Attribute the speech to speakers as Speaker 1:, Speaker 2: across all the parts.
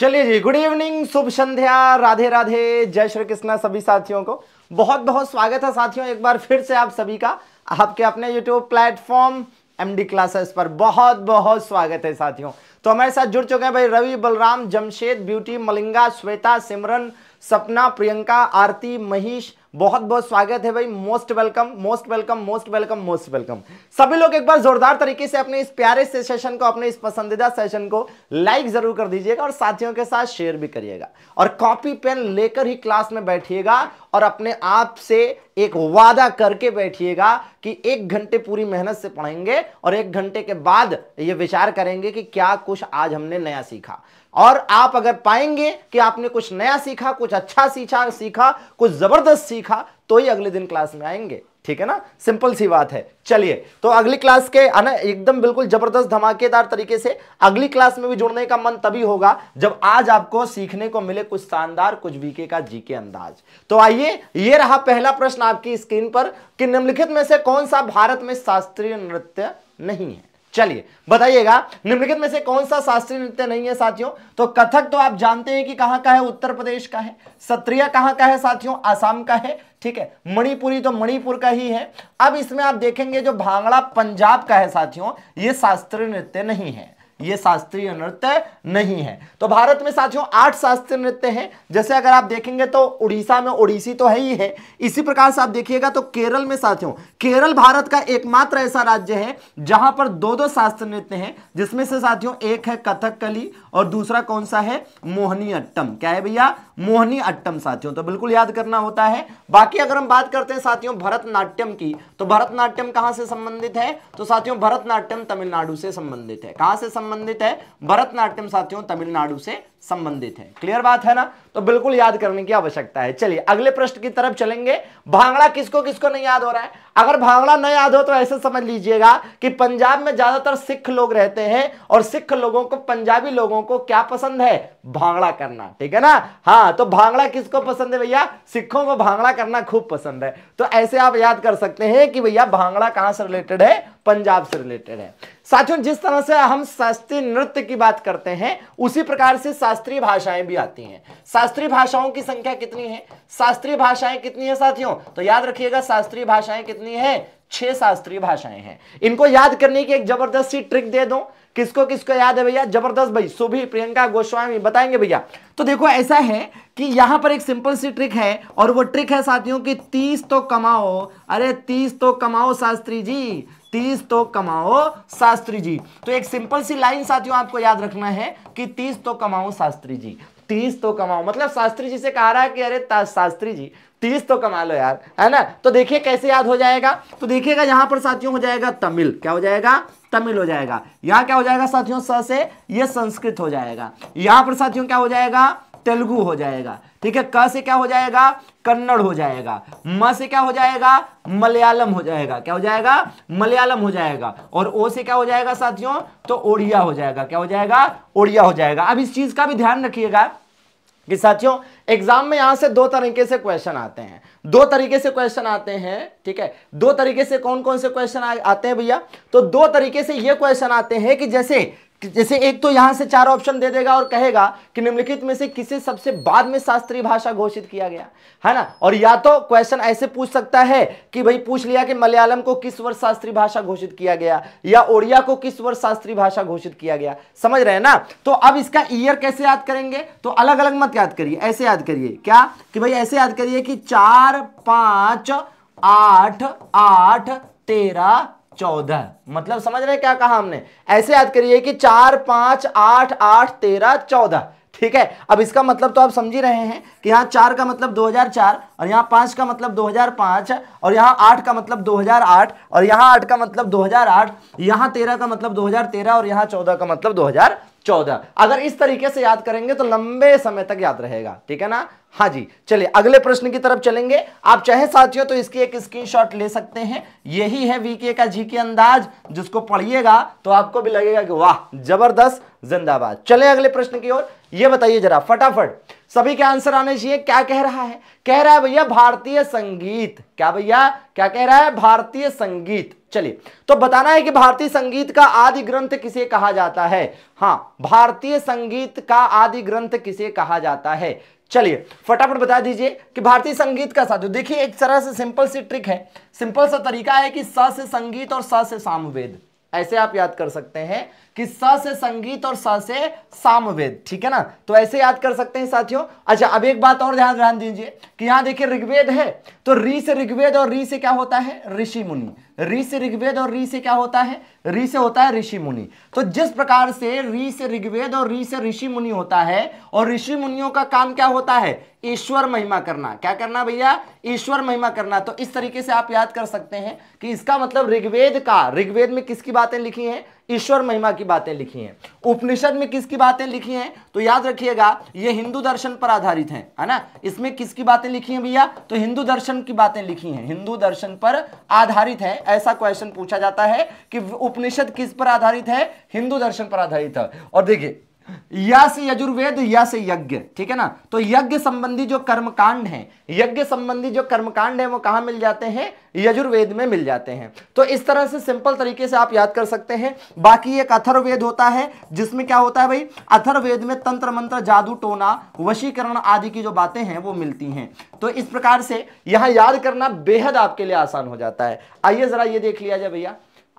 Speaker 1: चलिए जी good evening शुभ संध्या राधे राधे जय श्री कृष्णा सभी साथियों को बहुत बहुत स्वागत है साथियों एक बार फिर से आप सभी का आपके अपने यूट्यूब प्लेटफॉर्म एमडी क्लासेस पर बहुत बहुत स्वागत है साथियों तो हमारे साथ जुड़ चुके हैं भाई रवि बलराम जमशेद ब्यूटी मलिंगा श्वेता सिमरन सपना प्रियंका आरती महेश बहुत बहुत स्वागत है भाई most welcome most welcome most welcome most welcome सभी लोग एक बार जोरदार तरीके से अपने इस प्यारे से सेशन को अपने इस पसंदीदा सेशन को लाइक जरूर कर दीजिएगा और साथियों के साथ शेयर भी करिएगा और कॉपी पेन लेकर ही क्लास में बैठिएगा और अपने आप से एक वादा करके बैठिएगा कि एक घंटे पूरी मेहनत से पढ़ेंगे और एक घंटे के बाद ये विचार करेंगे कि क्या कुछ आज हमने नया सीखा और आप अगर पाएंगे कि आपने कुछ नया सीखा कुछ अच्छा सीखा सीखा कुछ जबरदस्त सीखा तो ही अगले दिन क्लास में आएंगे ठीक है ना सिंपल सी बात है चलिए तो अगली क्लास के आना एकदम बिल्कुल जबरदस्त धमाकेदार तरीके से अगली क्लास में भी जुड़ने का मन तभी होगा जब आज आपको सीखने को मिले कुछ शानदार कुछ वीके का जीके अंदाज तो आइए ये रहा पहला प्रश्न आपकी स्क्रीन पर कि निम्नलिखित में से कौन सा भारत में शास्त्रीय नृत्य नहीं है चलिए बताइएगा निम्नलिखित में से कौन सा शास्त्रीय नृत्य नहीं है साथियों तो कथक तो आप जानते हैं कि कहां का है उत्तर प्रदेश का है सत्रिया कहां का है साथियों आसाम का है ठीक है मणिपुरी तो मणिपुर का ही है अब इसमें आप देखेंगे जो भांगड़ा पंजाब का है साथियों ये शास्त्रीय नृत्य नहीं है ये शास्त्रीय नृत्य नहीं है तो भारत में साथियों आठ शास्त्रीय नृत्य हैं जैसे अगर आप देखेंगे तो उड़ीसा में उड़ीसी तो है ही है इसी प्रकार से आप देखिएगा तो केरल में साथियों केरल भारत का एकमात्र ऐसा राज्य है जहां पर दो दो शास्त्रीय नृत्य हैं जिसमें से साथियों एक है कथक और दूसरा कौन सा है मोहनी अट्टम क्या है भैया मोहनी अट्टम साथियों तो बिल्कुल याद करना होता है बाकी अगर हम बात करते हैं साथियों भरतनाट्यम की तो भरतनाट्यम कहां से संबंधित है तो साथियों भरतनाट्यम तमिलनाडु से संबंधित है कहां से संबंधित संबंधित है भरतनाट्यम साथियों तमिलनाडु से संबंधित है क्लियर बात है ना तो बिल्कुल याद करने की आवश्यकता है चलिए अगले प्रश्न की तरफ चलेंगे भांगड़ा किसको किसको नहीं याद हो रहा है अगर भांगड़ा न याद हो तो ऐसे समझ लीजिएगा कि पंजाब में ज्यादातर सिख लोग रहते हैं और सिख लोगों को पंजाबी लोगों को क्या पसंद है भांगड़ा करना ठीक है ना हाँ तो भांगड़ा किसको पसंद है भैया सिखों को भांगड़ा करना खूब पसंद है तो ऐसे आप याद कर सकते हैं कि भैया भांगड़ा कहां से रिलेटेड है पंजाब से रिलेटेड है साथियों जिस तरह से हम शास्त्रीय नृत्य की बात करते हैं उसी प्रकार से शास्त्रीय भाषाएं भी आती हैं शास्त्रीय भाषाओं की संख्या कितनी है शास्त्रीय भाषाएं कितनी है साथियों तो याद रखिएगा शास्त्रीय भाषाएं कितनी है छह शास्त्रीय भाषाएं हैं इनको याद करने की एक जबरदस्त सी ट्रिक दे दो किसको किसको याद है भैया जबरदस्त भाई सुभी प्रियंका गोस्वामी बताएंगे भैया तो देखो ऐसा है कि यहां पर एक सिंपल सी ट्रिक है और वो ट्रिक है साथियों की तीस तो कमाओ अरे तीस तो कमाओ शास्त्री जी तीस तो कमाओ शास्त्री जी तो एक सिंपल सी लाइन साथियों आपको याद रखना है कि तीस तो कमाओ शास्त्री जी तीस तो कमाओ मतलब शास्त्री जी से कह रहा है कि अरे शास्त्री जी तीस तो कमा लो यार है ना तो देखिए कैसे याद हो जाएगा तो देखिएगा यहां पर साथियों हो जाएगा तमिल क्या हो जाएगा तमिल हो जाएगा यहां क्या हो जाएगा साथियों स से ये संस्कृत हो जाएगा यहां पर साथियों क्या हो जाएगा तेलुगु हो जाएगा ठीक है क से क्या हो जाएगा कन्नड़ हो जाएगा म से क्या हो जाएगा मलयालम हो जाएगा क्या हो जाएगा मलयालम हो जाएगा और ओ से क्या हो जाएगा साथियों तो ओडिया हो जाएगा क्या हो जाएगा ओडिया हो जाएगा अब इस चीज का भी ध्यान रखिएगा कि साथियों एग्जाम में यहां से दो तरीके से क्वेश्चन आते हैं दो तरीके से क्वेश्चन आते हैं ठीक है दो तरीके से कौन कौन से क्वेश्चन आते हैं भैया तो दो तरीके से ये क्वेश्चन आते हैं कि जैसे जैसे एक तो यहां से चार ऑप्शन दे देगा और कहेगा कि निम्नलिखित में से किसे सबसे बाद में शास्त्रीय भाषा घोषित किया गया है ना और या तो क्वेश्चन ऐसे पूछ सकता है कि भाई पूछ लिया कि मलयालम को किस वर्ष शास्त्रीय भाषा घोषित किया गया या ओडिया को किस वर्ष शास्त्रीय भाषा घोषित किया गया समझ रहे हैं ना तो अब इसका ईयर कैसे याद करेंगे तो अलग अलग मत याद करिए ऐसे याद करिए क्या कि भाई ऐसे याद करिए कि चार पांच आठ आठ तेरह चौदह मतलब समझ रहे हैं क्या कहा हमने ऐसे याद करिए कि चार पांच आठ आठ तेरह चौदह ठीक है अब इसका मतलब तो आप समझ ही रहे हैं कि यहां चार का मतलब 2004 और यहां पांच का मतलब 2005 और यहां आठ का मतलब 2008 और यहां आठ का मतलब 2008 यहां तेरह का मतलब 2013 और यहां चौदह का मतलब चौदह अगर इस तरीके से याद करेंगे तो लंबे समय तक याद रहेगा ठीक है ना हाँ जी चलिए अगले प्रश्न की तरफ चलेंगे आप चाहे साथियों तो इसकी एक स्क्रीनशॉट ले सकते हैं यही है वीके का जी के अंदाज जिसको पढ़िएगा तो आपको भी लगेगा कि वाह जबरदस्त जिंदाबाद चले अगले प्रश्न की ओर यह बताइए जरा फटाफट सभी के आंसर आने चाहिए क्या कह रहा है कह रहा है भैया भारतीय संगीत क्या भैया क्या कह रहा है भारतीय संगीत चलिए तो बताना है कि भारतीय संगीत का आदि ग्रंथ किसे कहा जाता है हाँ भारतीय संगीत का आदि ग्रंथ किसे कहा जाता है चलिए फटाफट बता दीजिए कि भारतीय संगीत का साधु देखिए एक तरह से सिंपल सी ट्रिक है सिंपल सा तरीका है कि स से संगीत और स से सामवेद ऐसे आप याद कर सकते हैं कि स से संगीत और स से सामवेद ठीक है ना तो ऐसे याद कर सकते हैं साथियों अच्छा अब एक बात और ध्यान ध्यान दीजिए कि यहां देखिए ऋग्वेद है तो री से ऋग्वेद और री से क्या होता है ऋषि मुनि री से ऋग्वेद और री से क्या होता है री से होता है ऋषि मुनि तो जिस प्रकार से री से ऋग्वेद और री से ऋषि मुनि होता है और ऋषि मुनियों का काम क्या होता है ईश्वर महिमा करना क्या करना भैया ईश्वर महिमा करना तो इस तरीके से आप याद कर सकते हैं कि इसका मतलब ऋग्वेद का ऋग्वेद में किसकी बातें लिखी हैं ईश्वर महिमा की बातें लिखी हैं उपनिषद में किसकी बातें लिखी हैं तो याद रखिएगा ये हिंदू दर्शन पर आधारित हैं है ना इसमें किसकी बातें लिखी हैं भैया तो हिंदू दर्शन की बातें लिखी हैं हिंदू दर्शन पर आधारित है ऐसा क्वेश्चन पूछा जाता है कि उपनिषद किस पर आधारित है हिंदू दर्शन पर आधारित है और देखिए या से यजुर्वेद या से यज्ञ ठीक है ना तो यज्ञ संबंधी जो कर्मकांड है यज्ञ संबंधी जो कर्मकांड है वो कहां मिल जाते हैं यजुर्वेद में मिल जाते हैं तो इस तरह से सिंपल तरीके से आप याद कर सकते हैं बाकी एक अथर्वेद होता है जिसमें क्या होता है भाई अथर्वेद में तंत्र मंत्र जादू टोना वशीकरण आदि की जो बातें हैं वो मिलती हैं तो इस प्रकार से यहां याद करना बेहद आपके लिए आसान हो जाता है आइए जरा ये देख लिया जाए भैया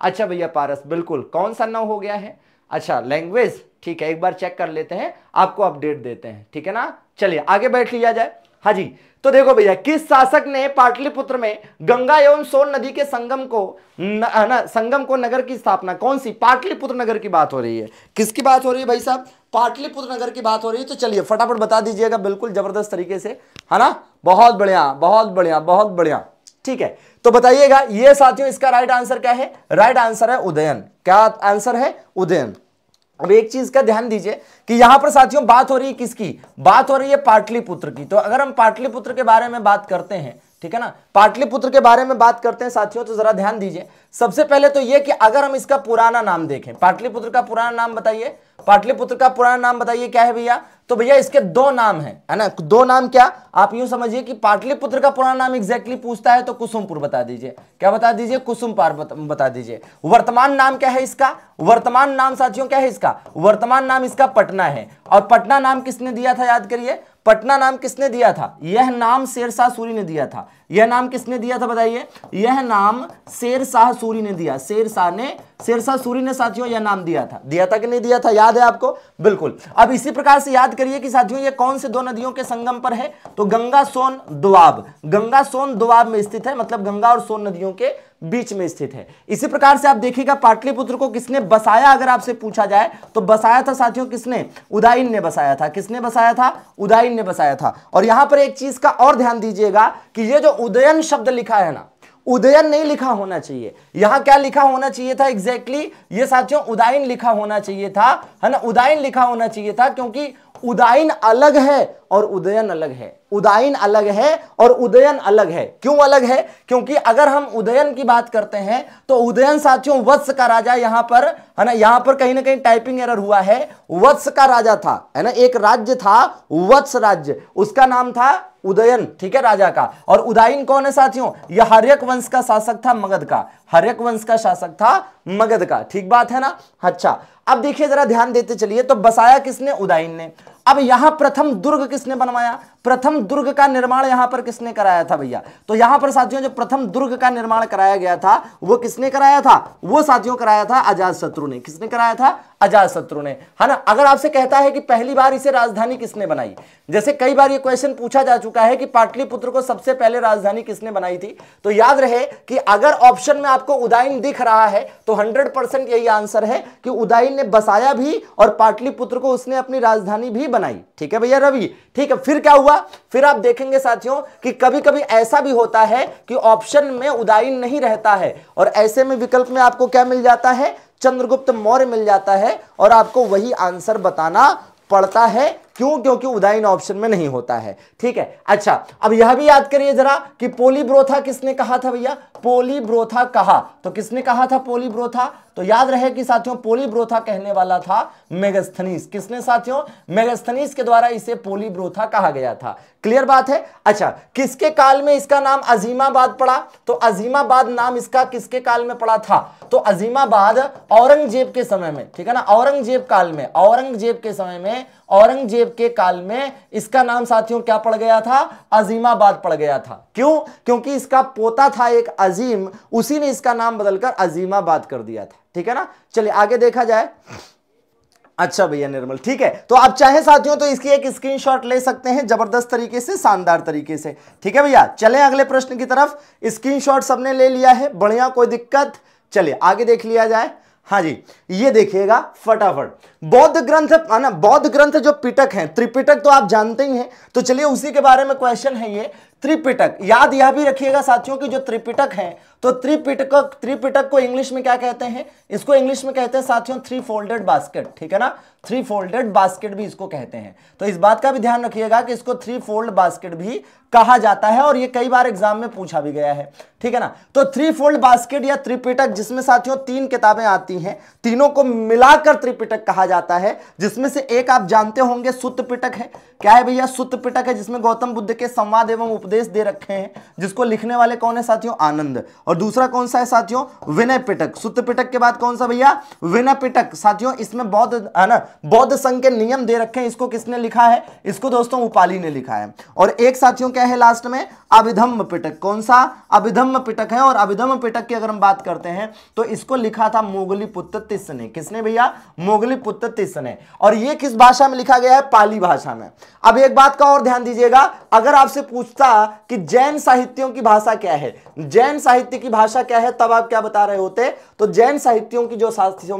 Speaker 1: अच्छा भैया पारस बिल्कुल कौन सा नौ हो गया है अच्छा लैंग्वेज ठीक है एक बार चेक कर लेते हैं आपको अपडेट देते हैं ठीक है ना चलिए आगे बैठ लिया जाए हाँ जी तो देखो भैया किस शासक ने पाटलिपुत्र में गंगा एवं सोन नदी के संगम को है ना संगम को नगर की स्थापना कौन सी पाटलिपुत्र नगर की बात हो रही है किसकी बात हो रही है भाई साहब पाटलिपुत्र नगर की बात हो रही है तो चलिए फटाफट बता दीजिएगा बिल्कुल जबरदस्त तरीके से है ना बहुत बढ़िया बहुत बढ़िया बहुत बढ़िया ठीक है तो बताइएगा ये साथियों इसका राइट आंसर क्या है राइट आंसर है उदयन क्या आंसर है उदयन अब एक चीज का ध्यान दीजिए कि यहां पर साथियों बात हो रही है किसकी बात हो रही है पाटलिपुत्र की तो अगर हम पाटलिपुत्र के बारे में बात करते हैं ठीक है ना पाटलिपुत्र के बारे में बात करते हैं साथियों तो जरा ध्यान दीजिए सबसे पहले तो यह कि अगर हम इसका पुराना नाम देखें पाटलिपुत्र का पुराना नाम बताइए पाटलिपुत्र का पुराना नाम बताइए क्या है भैया तो भैया इसके दो नाम है है ना दो नाम क्या आप यूं समझिए कि पाटलिपुत्र का पुराना नाम एग्जैक्टली पूछता है तो कुसुमपुर बता दीजिए क्या बता दीजिए कुसुम पार बता दीजिए वर्तमान नाम क्या है इसका वर्तमान नाम साथियों क्या है इसका वर्तमान नाम इसका पटना है और पटना नाम किसने दिया था याद करिए पटना नाम किसने दिया था यह नाम शेरशाह सूरी ने दिया था यह नाम किसने दिया था बताइए यह नाम शेरशाह सूरी ने दिया शेरशाह ने शेरशाह सूरी ने साथियों यह नाम दिया था दिया था कि नहीं दिया था याद है आपको बिल्कुल अब इसी प्रकार से याद करिए कि साथियों यह कौन से दो नदियों के संगम पर है तो गंगा सोन दुआब गंगा सोन दुआब में स्थित है मतलब गंगा और सोन नदियों के बीच में स्थित है इसी प्रकार से आप देखिएगा पाटलिपुत्र को किसने बसाया अगर आपसे पूछा जाए तो बसाया था साथियों किसने उदाइन ने बसाया था किसने बसाया था उदाइन ने बसाया था और यहां पर एक चीज का और ध्यान दीजिएगा कि ये जो उदयन शब्द लिखा है ना उदयन नहीं लिखा होना चाहिए यहां क्या लिखा होना चाहिए था एग्जैक्टली exactly? ये साथियों उदाइन लिखा होना चाहिए था है ना उदाइन लिखा होना चाहिए था क्योंकि उदयन अलग है और उदयन अलग है उदयन अलग है और उदयन अलग है क्यों अलग है क्योंकि अगर हम उदयन की बात करते हैं तो उदयन साथियों वत्स का राजा यहां पर है ना यहां पर कहीं ना कहीं टाइपिंग एरर हुआ है वत्स का राजा था है ना एक राज्य था वत्स राज्य उसका नाम था उदयन ठीक है राजा का और उदयन कौन है साथियों यह हर्यक वंश का शासक था मगध का हर्यक वंश का शासक था मगध का ठीक बात है ना अच्छा अब देखिए जरा ध्यान देते चलिए तो बसाया किसने उदयन ने अब यहां प्रथम दुर्ग किसने बनवाया प्रथम दुर्ग का निर्माण यहां पर किसने कराया था भैया तो यहां पर साथियों जो प्रथम दुर्ग का निर्माण कराया गया था वो किसने कराया था वो साथियों कराया था अजात शत्रु ने किसने कराया था अजात शत्रु ने है ना अगर आपसे कहता है कि पहली बार इसे राजधानी किसने बनाई जैसे कई बार ये क्वेश्चन पूछा जा चुका है कि पाटलिपुत्र को सबसे पहले राजधानी किसने बनाई थी तो याद रहे कि अगर ऑप्शन में आपको उदयन दिख रहा है तो हंड्रेड परसेंट यही आंसर है कि उदयन ने बसाया भी और पाटलिपुत्र को उसने अपनी राजधानी भी बनाई ठीक है भैया रवि ठीक है फिर क्या हुआ हुआ फिर आप देखेंगे साथियों कि कभी कभी ऐसा भी होता है कि ऑप्शन में उदाइन नहीं रहता है और ऐसे में विकल्प में आपको क्या मिल जाता है चंद्रगुप्त मौर्य मिल जाता है और आपको वही आंसर बताना पड़ता है क्यों क्योंकि उदाहन ऑप्शन में नहीं होता है ठीक है अच्छा अब यह भी याद करिए जरा कि पोलीब्रोथा किसने कहा था भैया पोलीब्रोथा कहा तो किसने कहा था पोलीब्रोथा तो याद रहे कि साथियों पोलीब्रोथा कहने वाला था मेगस्थनीस किसने साथियों मेगस्थनीस के द्वारा इसे पोलीब्रोथा कहा गया था क्लियर बात है अच्छा किसके काल में इसका नाम अजीमाबाद पड़ा तो अजीमाबाद नाम इसका किसके काल में पड़ा था तो अजीमाबाद औरंगजेब के समय में ठीक है ना औरंगजेब काल में औरंगजेब के समय में औरंगजेब के काल में इसका नाम साथियों क्या पड़ गया था अजीमाबाद पड़ गया था क्यों क्योंकि इसका पोता था एक अजीम उसी ने इसका नाम बदलकर अजीमाबाद कर दिया था ठीक है ना चलिए आगे देखा जाए अच्छा भैया निर्मल ठीक है तो आप चाहे साथियों तो इसकी एक स्क्रीनशॉट ले सकते हैं जबरदस्त तरीके से शानदार तरीके से ठीक है भैया चले अगले प्रश्न की तरफ स्क्रीनशॉट सबने ले लिया है बढ़िया कोई दिक्कत चलिए आगे देख लिया जाए हाँ जी ये देखिएगा फटाफट बौद्ध ग्रंथ है ना बौद्ध ग्रंथ जो पिटक है त्रिपिटक तो आप जानते ही हैं तो चलिए उसी के बारे में क्वेश्चन है ये त्रिपिटक याद यह भी रखिएगा साथियों कि जो त्रिपिटक है तो त्रिपिटक त्रिपिटक को इंग्लिश में क्या कहते हैं इसको इंग्लिश में कहते हैं साथियों थ्री फोल्डेड बास्केट ठीक है ना थ्री फोल्डेड बास्केट भी इसको कहते हैं तो इस बात का भी ध्यान रखिएगा कि इसको थ्री फोल्ड बास्केट भी कहा जाता है और ये कई बार एग्जाम में पूछा भी गया है ठीक है ना तो थ्री फोल्ड बास्केट या त्रिपिटक जिसमें साथियों तीन किताबें आती हैं तीनों को मिलाकर त्रिपिटक कहा जाता है जिसमें से एक आप जानते होंगे सुत पिटक है क्या है भैया सुत पिटक है जिसमें गौतम बुद्ध के संवाद एवं उपदेश उपदेश दे रखे हैं जिसको लिखने वाले कौन है साथियों आनंद और दूसरा कौन सा है साथियों विनय पिटक सूत्र पिटक के बाद कौन सा भैया विनय पिटक साथियों इसमें बौद्ध है ना बौद्ध संघ के नियम दे रखे हैं इसको किसने लिखा है इसको दोस्तों उपाली ने लिखा है और एक साथियों क्या है लास्ट में अभिधम्म पिटक कौन सा अभिधम्म पिटक है और अभिधम्म पिटक की अगर हम बात करते हैं तो इसको लिखा था मोगली पुत्र ने किसने भैया मोगली पुत्र ने और ये किस भाषा में लिखा गया है पाली भाषा में अब एक बात का और ध्यान दीजिएगा अगर आपसे पूछता था कि जैन साहित्यों की भाषा क्या है जैन साहित्य की भाषा क्या है तब आप क्या बता रहे होते तो जैन साहित्यों की जो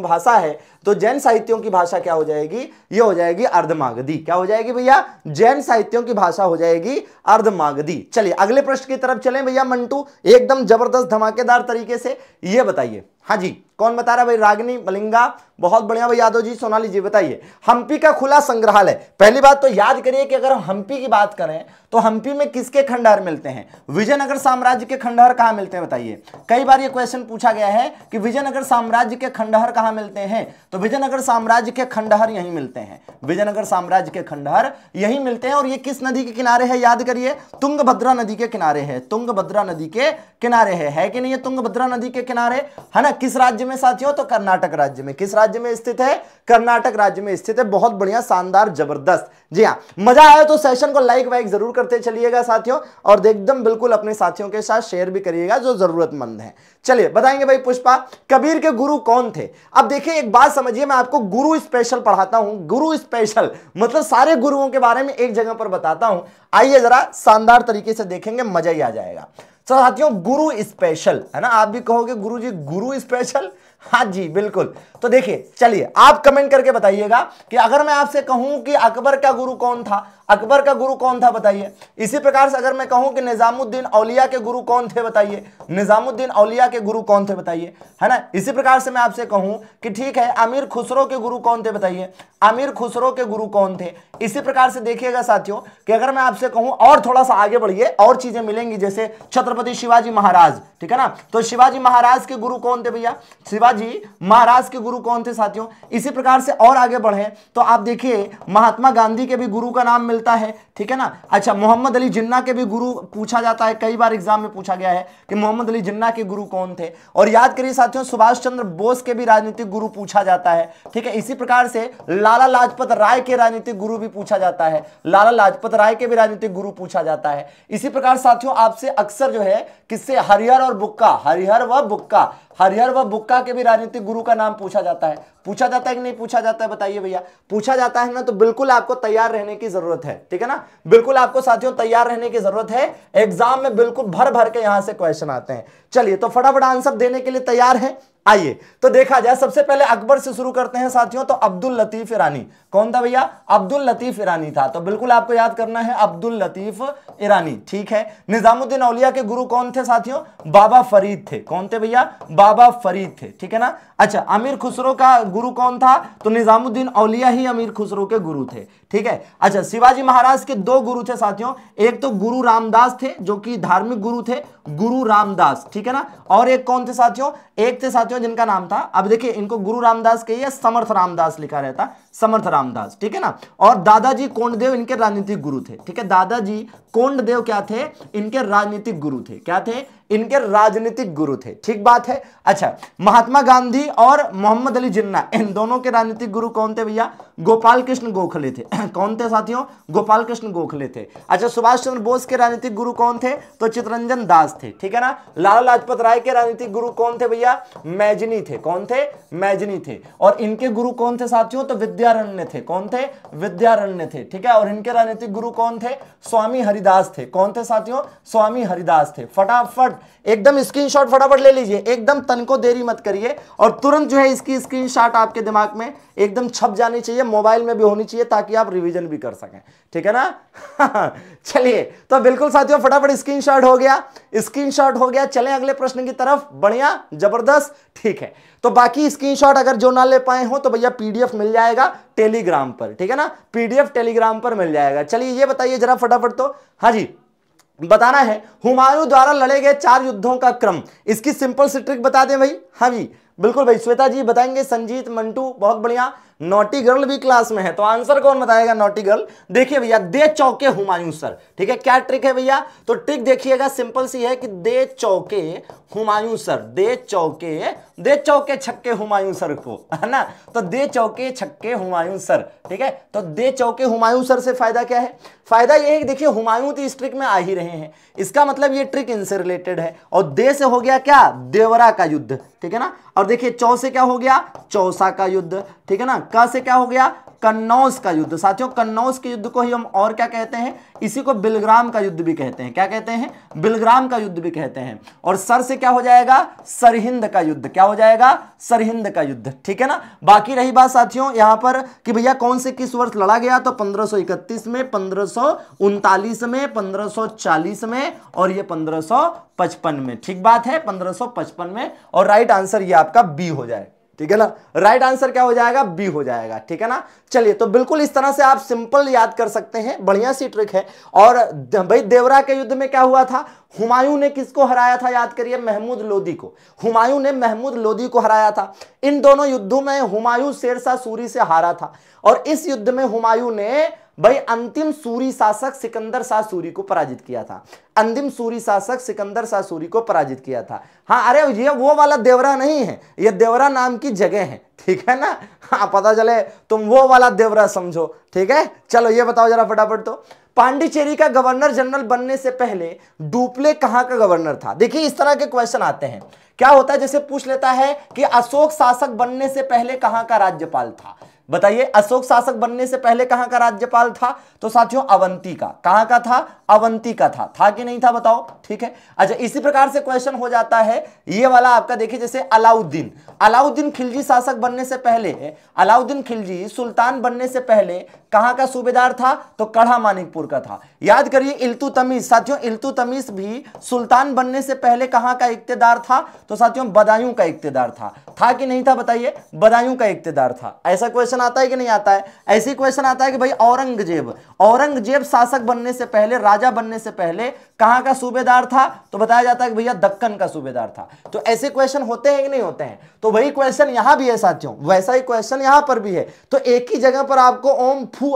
Speaker 1: भाषा है तो जैन साहित्यों की भाषा क्या हो जाएगी ये हो जाएगी अर्धमागधी क्या हो जाएगी भैया जैन साहित्यों की भाषा हो जाएगी अर्धमागधी चलिए अगले प्रश्न की तरफ चले भैया मंटू एकदम जबरदस्त धमाकेदार तरीके से ये बताइए हाँ जी कौन बता रहा है भाई रागनी मलिंगा बहुत बढ़िया भाई यादव जी सोनाली जी बताइए हम्पी का खुला संग्रहालय पहली बात तो याद करिए कि अगर हम हम्पी की बात करें तो हम्पी में किसके खंडहर मिलते हैं विजयनगर साम्राज्य के खंडहर कहां मिलते हैं बताइए कई बार ये क्वेश्चन पूछा गया है कि विजयनगर साम्राज्य के खंडहर कहां मिलते हैं तो विजयनगर साम्राज्य के खंडहर यहीं मिलते हैं विजयनगर साम्राज्य के खंडहर यहीं मिलते हैं और ये किस नदी के किनारे है याद करिए तुंगभद्रा नदी के किनारे है तुंगभद्रा नदी के किनारे है है कि नहीं ये तुंगभद्रा नदी के किनारे है ना किस राज्य में साथियों तो कर्नाटक राज्य में किस राज्य में स्थित है कर्नाटक राज्य में स्थित है बहुत बढ़िया शानदार जबरदस्त जी हाँ मजा आया तो सेशन को लाइक वाइक जरूर करते चलिएगा साथियों और एकदम बिल्कुल अपने साथियों के साथ शेयर भी करिएगा जो जरूरतमंद है चलिए बताएंगे भाई पुष्पा कबीर के गुरु कौन थे अब देखिए एक बात समझिए मैं आपको गुरु स्पेशल पढ़ाता हूं गुरु स्पेशल मतलब सारे गुरुओं के बारे में एक जगह पर बताता हूं आइए जरा शानदार तरीके से देखेंगे मजा ही आ जाएगा तो साथियों गुरु स्पेशल है ना आप भी कहोगे गुरु जी गुरु स्पेशल हाँ जी बिल्कुल तो देखिए चलिए आप कमेंट करके बताइएगा कि अगर मैं आपसे कहूं कि अकबर का गुरु कौन था अकबर का गुरु कौन था बताइए इसी प्रकार से अगर मैं कहूं कि निज़ामुद्दीन औलिया के गुरु कौन थे बताइए निज़ामुद्दीन औलिया के गुरु कौन थे बताइए है ना इसी प्रकार से मैं आपसे कहूँ कि ठीक है आमिर खुसरो के गुरु कौन थे बताइए आमिर खुसरो के गुरु कौन थे इसी प्रकार से देखिएगा साथियों कि अगर मैं आपसे कहूं और थोड़ा सा आगे बढ़िए और चीज़ें मिलेंगी जैसे छत्रपति शिवाजी महाराज ठीक है ना तो शिवाजी महाराज के गुरु कौन थे भैया शिवाजी महाराज के गुरु कौन थे साथियों इसी प्रकार से और आगे बढ़े तो आप देखिए महात्मा गांधी के भी गुरु का नाम मिलता है ठीक है ना अच्छा मोहम्मद अली जिन्ना के भी गुरु पूछा जाता है कई बार एग्जाम में पूछा गया है कि मोहम्मद अली जिन्ना के गुरु कौन थे और याद करिए साथियों सुभाष चंद्र बोस के भी राजनीतिक गुरु पूछा जाता है ठीक है इसी प्रकार से लाला लाजपत राय के राजनीतिक गुरु भी पूछा जाता है लाला लाजपत राय के भी राजनीतिक गुरु पूछा जाता है इसी प्रकार साथियों आपसे अक्सर जो है किससे हरिहर और बुक्का हरिहर व बुक्का हरिहर व बुक्का के भी राजनीतिक गुरु का नाम पूछा जाता है पूछा जाता है कि नहीं पूछा जाता है बताइए भैया पूछा जाता है ना तो बिल्कुल आपको तैयार रहने की जरूरत जरूरत है ठीक है ना बिल्कुल आपको साथियों तैयार रहने की जरूरत है एग्जाम में बिल्कुल भर भर के यहां से क्वेश्चन आते हैं चलिए तो फटाफट आंसर देने के लिए तैयार है आइए तो देखा जाए सबसे पहले अकबर से शुरू करते हैं साथियों तो अब्दुल लतीफ ईरानी कौन था भैया अब्दुल लतीफ ईरानी था तो बिल्कुल आपको याद करना है अब्दुल लतीफ ईरानी ठीक है निजामुद्दीन औलिया के गुरु कौन थे साथियों बाबा फरीद थे कौन थे भैया बाबा फरीद थे ठीक है ना अच्छा अमीर खुसरो का गुरु कौन था तो निजामुद्दीन औलिया ही अमीर खुसरो के गुरु थे ठीक है अच्छा शिवाजी महाराज के दो गुरु थे साथियों एक तो गुरु रामदास थे जो कि धार्मिक गुरु थे गुरु रामदास ठीक है ना और एक कौन थे साथियों एक थे साथियों जिनका नाम था अब देखिए इनको गुरु रामदास के या समर्थ रामदास लिखा रहता समर्थ रामदास ठीक है ना और दादाजी कोंडदेव इनके राजनीतिक गुरु थे ठीक है दादाजी कोंडदेव क्या थे इनके राजनीतिक गुरु थे क्या थे इनके राजनीतिक गुरु थे ठीक बात है अच्छा महात्मा गांधी और मोहम्मद अली जिन्ना इन दोनों के राजनीतिक गुरु कौन थे भैया गोपाल कृष्ण गोखले थे कौन थे साथियों गोपाल कृष्ण गोखले थे अच्छा सुभाष चंद्र बोस के राजनीतिक गुरु कौन थे तो चितरंजन दास थे ठीक है ना लाल लाजपत राय के राजनीतिक गुरु कौन थे भैया मैजनी थे कौन थे मैजनी थे और इनके गुरु कौन थे साथियों तो विद्यारण्य थे कौन थे विद्यारण्य थे ठीक है और इनके राजनीतिक गुरु कौन थे स्वामी हरिदास थे कौन थे साथियों स्वामी हरिदास थे फटाफट एकदम स्क्रीनशॉट फटाफट ले लीजिए एकदम तन को देरी मत करिए और तुरंत जो है इसकी स्क्रीनशॉट आपके दिमाग में एकदम छप जानी चाहिए मोबाइल में भी होनी चाहिए ताकि आप रिवीजन भी कर सकें ठीक है ना चलिए तो बिल्कुल साथियों फटाफट स्क्रीनशॉट हो गया स्क्रीनशॉट हो गया चले अगले प्रश्न की तरफ बढ़िया जबरदस्त ठीक है तो बाकी स्क्रीनशॉट अगर जो ना ले पाए हो तो भैया पीडीएफ मिल जाएगा टेलीग्राम पर ठीक है ना पीडीएफ टेलीग्राम पर मिल जाएगा चलिए ये बताइए जरा फटाफट तो हाँ जी बताना है हुमायूं द्वारा लड़े गए चार युद्धों का क्रम इसकी सिंपल सी ट्रिक बता दें भाई हाँ जी बिल्कुल भाई श्वेता जी बताएंगे संजीत मंटू बहुत बढ़िया नोटी गर्ल भी क्लास में है तो आंसर कौन बताएगा नोटी गर्ल देखिए भैया दे चौके हुमायूं सर ठीक है क्या ट्रिक है भैया तो ट्रिक देखिएगा सिंपल सी है कि दे चौके हुमायूं सर दे चौके दे चौके छक्के हुमायूं सर को है ना तो दे चौके छक्के हुमायूं सर ठीक है तो दे चौके हुमायूं सर से फायदा क्या है फायदा यह है कि देखिए हुमायूं तो इस ट्रिक में आ ही रहे हैं इसका मतलब ये ट्रिक इनसे रिलेटेड है और दे से हो गया क्या देवरा का युद्ध ठीक है ना और देखिए चौ से क्या हो गया चौसा का युद्ध ठीक है ना क से क्या हो गया कन्नौज का युद्ध साथियों कन्नौज के युद्ध को ही हम और क्या कहते हैं इसी को बिलग्राम का युद्ध भी कहते हैं क्या कहते हैं बिलग्राम का युद्ध भी कहते हैं और सर से क्या हो जाएगा सरहिंद का युद्ध क्या हो जाएगा सरहिंद का युद्ध ठीक है ना बाकी रही बात साथियों यहां पर कि भैया कौन से किस वर्ष लड़ा गया तो पंद्रह में पंद्रह में पंद्रह में और यह पंद्रह में ठीक बात है पंद्रह में और राइट आंसर यह आपका बी हो जाएगा ठीक है ना राइट आंसर क्या हो जाएगा बी हो जाएगा ठीक है ना चलिए तो बिल्कुल इस तरह से आप सिंपल याद कर सकते हैं बढ़िया सी ट्रिक है और भाई देवरा के युद्ध में क्या हुआ था हुमायूं ने किसको हराया था याद करिए महमूद लोदी को हुमायूं ने महमूद लोदी को हराया था इन दोनों युद्धों में हुमायूं शेरशाह सूरी से हारा था और इस युद्ध में हुमायूं ने भाई अंतिम सूरी शासक सिकंदर शाह सूरी को पराजित किया था अंतिम सूरी शासक सिकंदर शाह सूरी को पराजित किया था हाँ अरे ये वो वाला देवरा नहीं है ये देवरा नाम की जगह है ठीक है ना हाँ पता चले तुम वो वाला देवरा समझो ठीक है चलो ये बताओ जरा फटाफट तो पांडिचेरी का गवर्नर जनरल बनने से पहले डुप्ले कहाँ का गवर्नर था देखिए इस तरह के क्वेश्चन आते हैं क्या होता है जैसे पूछ लेता है कि अशोक शासक बनने से पहले कहाँ का राज्यपाल था बताइए अशोक शासक बनने से पहले कहां का राज्यपाल था तो साथियों अवंती का कहां का था अवंती का था था कि नहीं था बताओ ठीक है अच्छा इसी प्रकार से क्वेश्चन हो जाता है ये वाला आपका देखिए जैसे अलाउद्दीन अलाउद्दीन खिलजी शासक बनने से पहले अलाउद्दीन खिलजी सुल्तान बनने से पहले कहां का सूबेदार था तो कड़ा मानिकपुर का था याद करिए इल्तु तमीज साथियों तमीज भी सुल्तान बनने से पहले कहां का इकतेदार था तो साथियों बदायूं का इकतेदार था था कि नहीं था बताइए बदायूं का इकतेदार था ऐसा क्वेश्चन आता है कि नहीं आता है ऐसी क्वेश्चन आता है कि भाई औरंगजेब औरंगजेब शासक बनने से पहले राजा बनने से पहले कहाँ का सूबेदार था तो बताया जाता है कि भैया दक्कन का सूबेदार था तो ऐसे क्वेश्चन होते हैं कि नहीं होते हैं तो वही क्वेश्चन यहां भी है साथियों वैसा ही क्वेश्चन यहां पर भी है तो एक ही जगह पर आपको ओम छू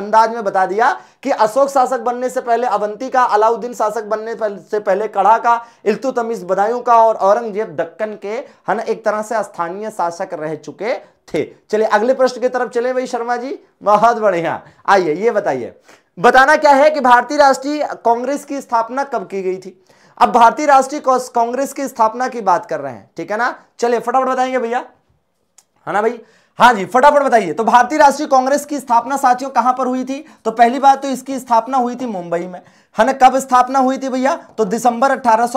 Speaker 1: अंदाज में बता दिया कि अशोक शासक बनने से पहले अवंती का अलाउद्दीन शासक बनने से पहले कड़ा का इल्तुतमीज बदायूं का और औरंगजेब दक्कन के है ना एक तरह से स्थानीय शासक रह चुके थे चलिए अगले प्रश्न की तरफ चले भाई शर्मा जी बहुत बढ़िया आइए ये बताइए बताना क्या है कि भारतीय राष्ट्रीय कांग्रेस की स्थापना कब की गई थी अब भारतीय राष्ट्रीय कांग्रेस की स्थापना की बात कर रहे हैं ठीक है ना चलिए फटाफट बताएंगे भैया है ना भाई हाँ जी फटाफट बताइए तो भारतीय राष्ट्रीय कांग्रेस की स्थापना साथियों कहां पर हुई थी तो पहली बात तो इसकी स्थापना हुई थी मुंबई में है ना कब स्थापना हुई थी भैया तो दिसंबर अठारह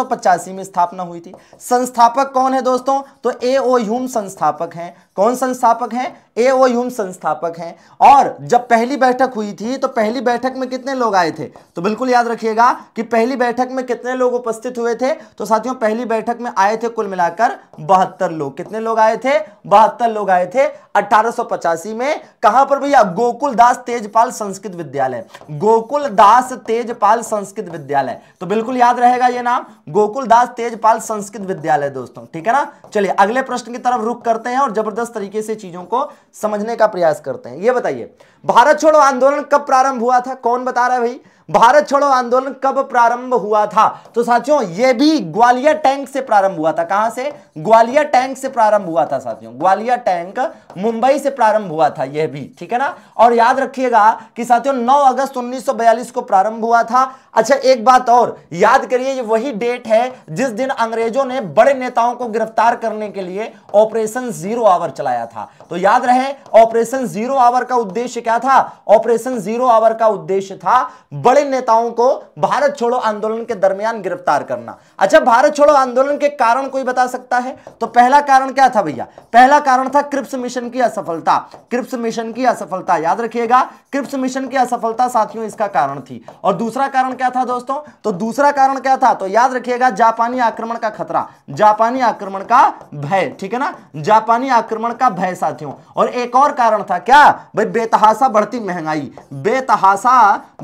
Speaker 1: में स्थापना हुई थी संस्थापक कौन है दोस्तों तो ए ओ ह्यूम संस्थापक हैं कौन संस्थापक हैं ए ओ ह्यूम संस्थापक हैं और जब पहली बैठक हुई थी तो पहली बैठक में कितने लोग आए थे तो बिल्कुल याद रखिएगा कि पहली बैठक में कितने लोग उपस्थित हुए थे तो साथियों पहली बैठक में आए थे कुल मिलाकर बहत्तर लोग कितने लोग आए थे बहत्तर लोग आए थे अठारह में कहां पर भैया गोकुल तेजपाल संस्कृत विद्यालय गोकुल दास तेजपाल संस्कृत विद्यालय तो बिल्कुल याद रहेगा ये नाम गोकुलदास तेजपाल संस्कृत विद्यालय दोस्तों ठीक है ना चलिए अगले प्रश्न की तरफ रुख करते हैं और जबरदस्त तरीके से चीजों को समझने का प्रयास करते हैं ये बताइए भारत छोड़ो आंदोलन कब प्रारंभ हुआ था कौन बता रहा है भाई भारत छोड़ो आंदोलन कब प्रारंभ हुआ था तो साथियों ये भी ग्वालियर टैंक से प्रारंभ हुआ था कहां से ग्वालियर टैंक से प्रारंभ हुआ था साथियों ग्वालियर टैंक मुंबई से प्रारंभ हुआ था यह भी ठीक है ना और याद रखिएगा कि साथियों 9 अगस्त 1942 को प्रारंभ हुआ था अच्छा एक बात और याद करिए ये वही डेट है जिस दिन अंग्रेजों ने बड़े नेताओं को गिरफ्तार करने के लिए ऑपरेशन जीरो आवर चलाया था तो याद रहे ऑपरेशन जीरो आवर का उद्देश्य क्या क्या था ऑपरेशन जीरो आवर का उद्देश्य था बड़े नेताओं को भारत छोड़ो आंदोलन के दरमियान गिरफ्तार करना अच्छा भारत छोड़ो आंदोलन के कारण कोई बता सकता है तो पहला कारण क्या था भैया पहला कारण था क्रिप्स मिशन की असफलता क्रिप्स मिशन की असफलता याद रखिएगा क्रिप्स मिशन की असफलता साथियों इसका कारण थी और दूसरा कारण क्या था दोस्तों तो दूसरा कारण क्या था तो याद रखिएगा जापानी आक्रमण का खतरा जापानी आक्रमण का भय ठीक है ना जापानी आक्रमण का भय साथियों और एक और कारण था क्या भाई बेतहासा बेतहासा बढ़ती महंगाई बेतहासा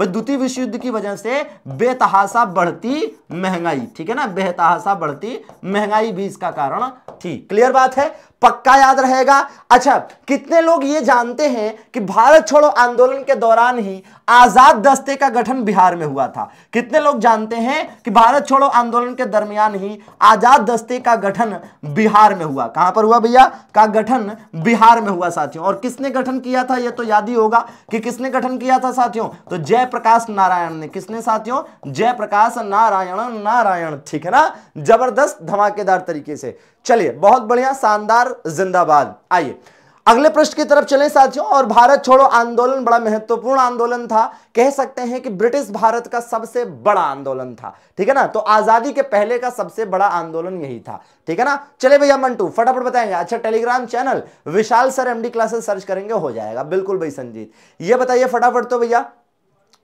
Speaker 1: द्वितीय विश्व युद्ध की वजह से बेतहासा बढ़ती महंगाई ठीक है ना बेतहासा बढ़ती महंगाई भी इसका कारण थी क्लियर बात है पक्का याद रहेगा अच्छा कितने लोग ये जानते हैं कि भारत छोड़ो आंदोलन के दौरान ही आजाद दस्ते का गठन बिहार में हुआ था कितने लोग जानते हैं कि भारत छोड़ो आंदोलन के दरमियान ही आजाद दस्ते का गठन बिहार में हुआ कहां पर हुआ भैया का गठन बिहार में हुआ साथियों और किसने गठन किया था यह तो याद ही होगा कि किसने गठन किया था साथियों तो जयप्रकाश नारायण ने किसने साथियों जयप्रकाश नारायण नारायण ठीक है ना जबरदस्त धमाकेदार तरीके से चलिए बहुत बढ़िया शानदार जिंदाबाद आइए अगले प्रश्न की तरफ चलें साथियों और भारत छोड़ो आंदोलन बड़ा महत्वपूर्ण आंदोलन था कह सकते हैं कि ब्रिटिश भारत का सबसे बड़ा आंदोलन था ठीक है ना तो आजादी के पहले का सबसे बड़ा आंदोलन यही था ठीक है ना चले भैया मंटू फटाफट बताएंगे अच्छा Telegram channel Vishal sir MD classes search करेंगे हो जाएगा बिल्कुल भाई संजीत ये बताइए फटाफट तो भैया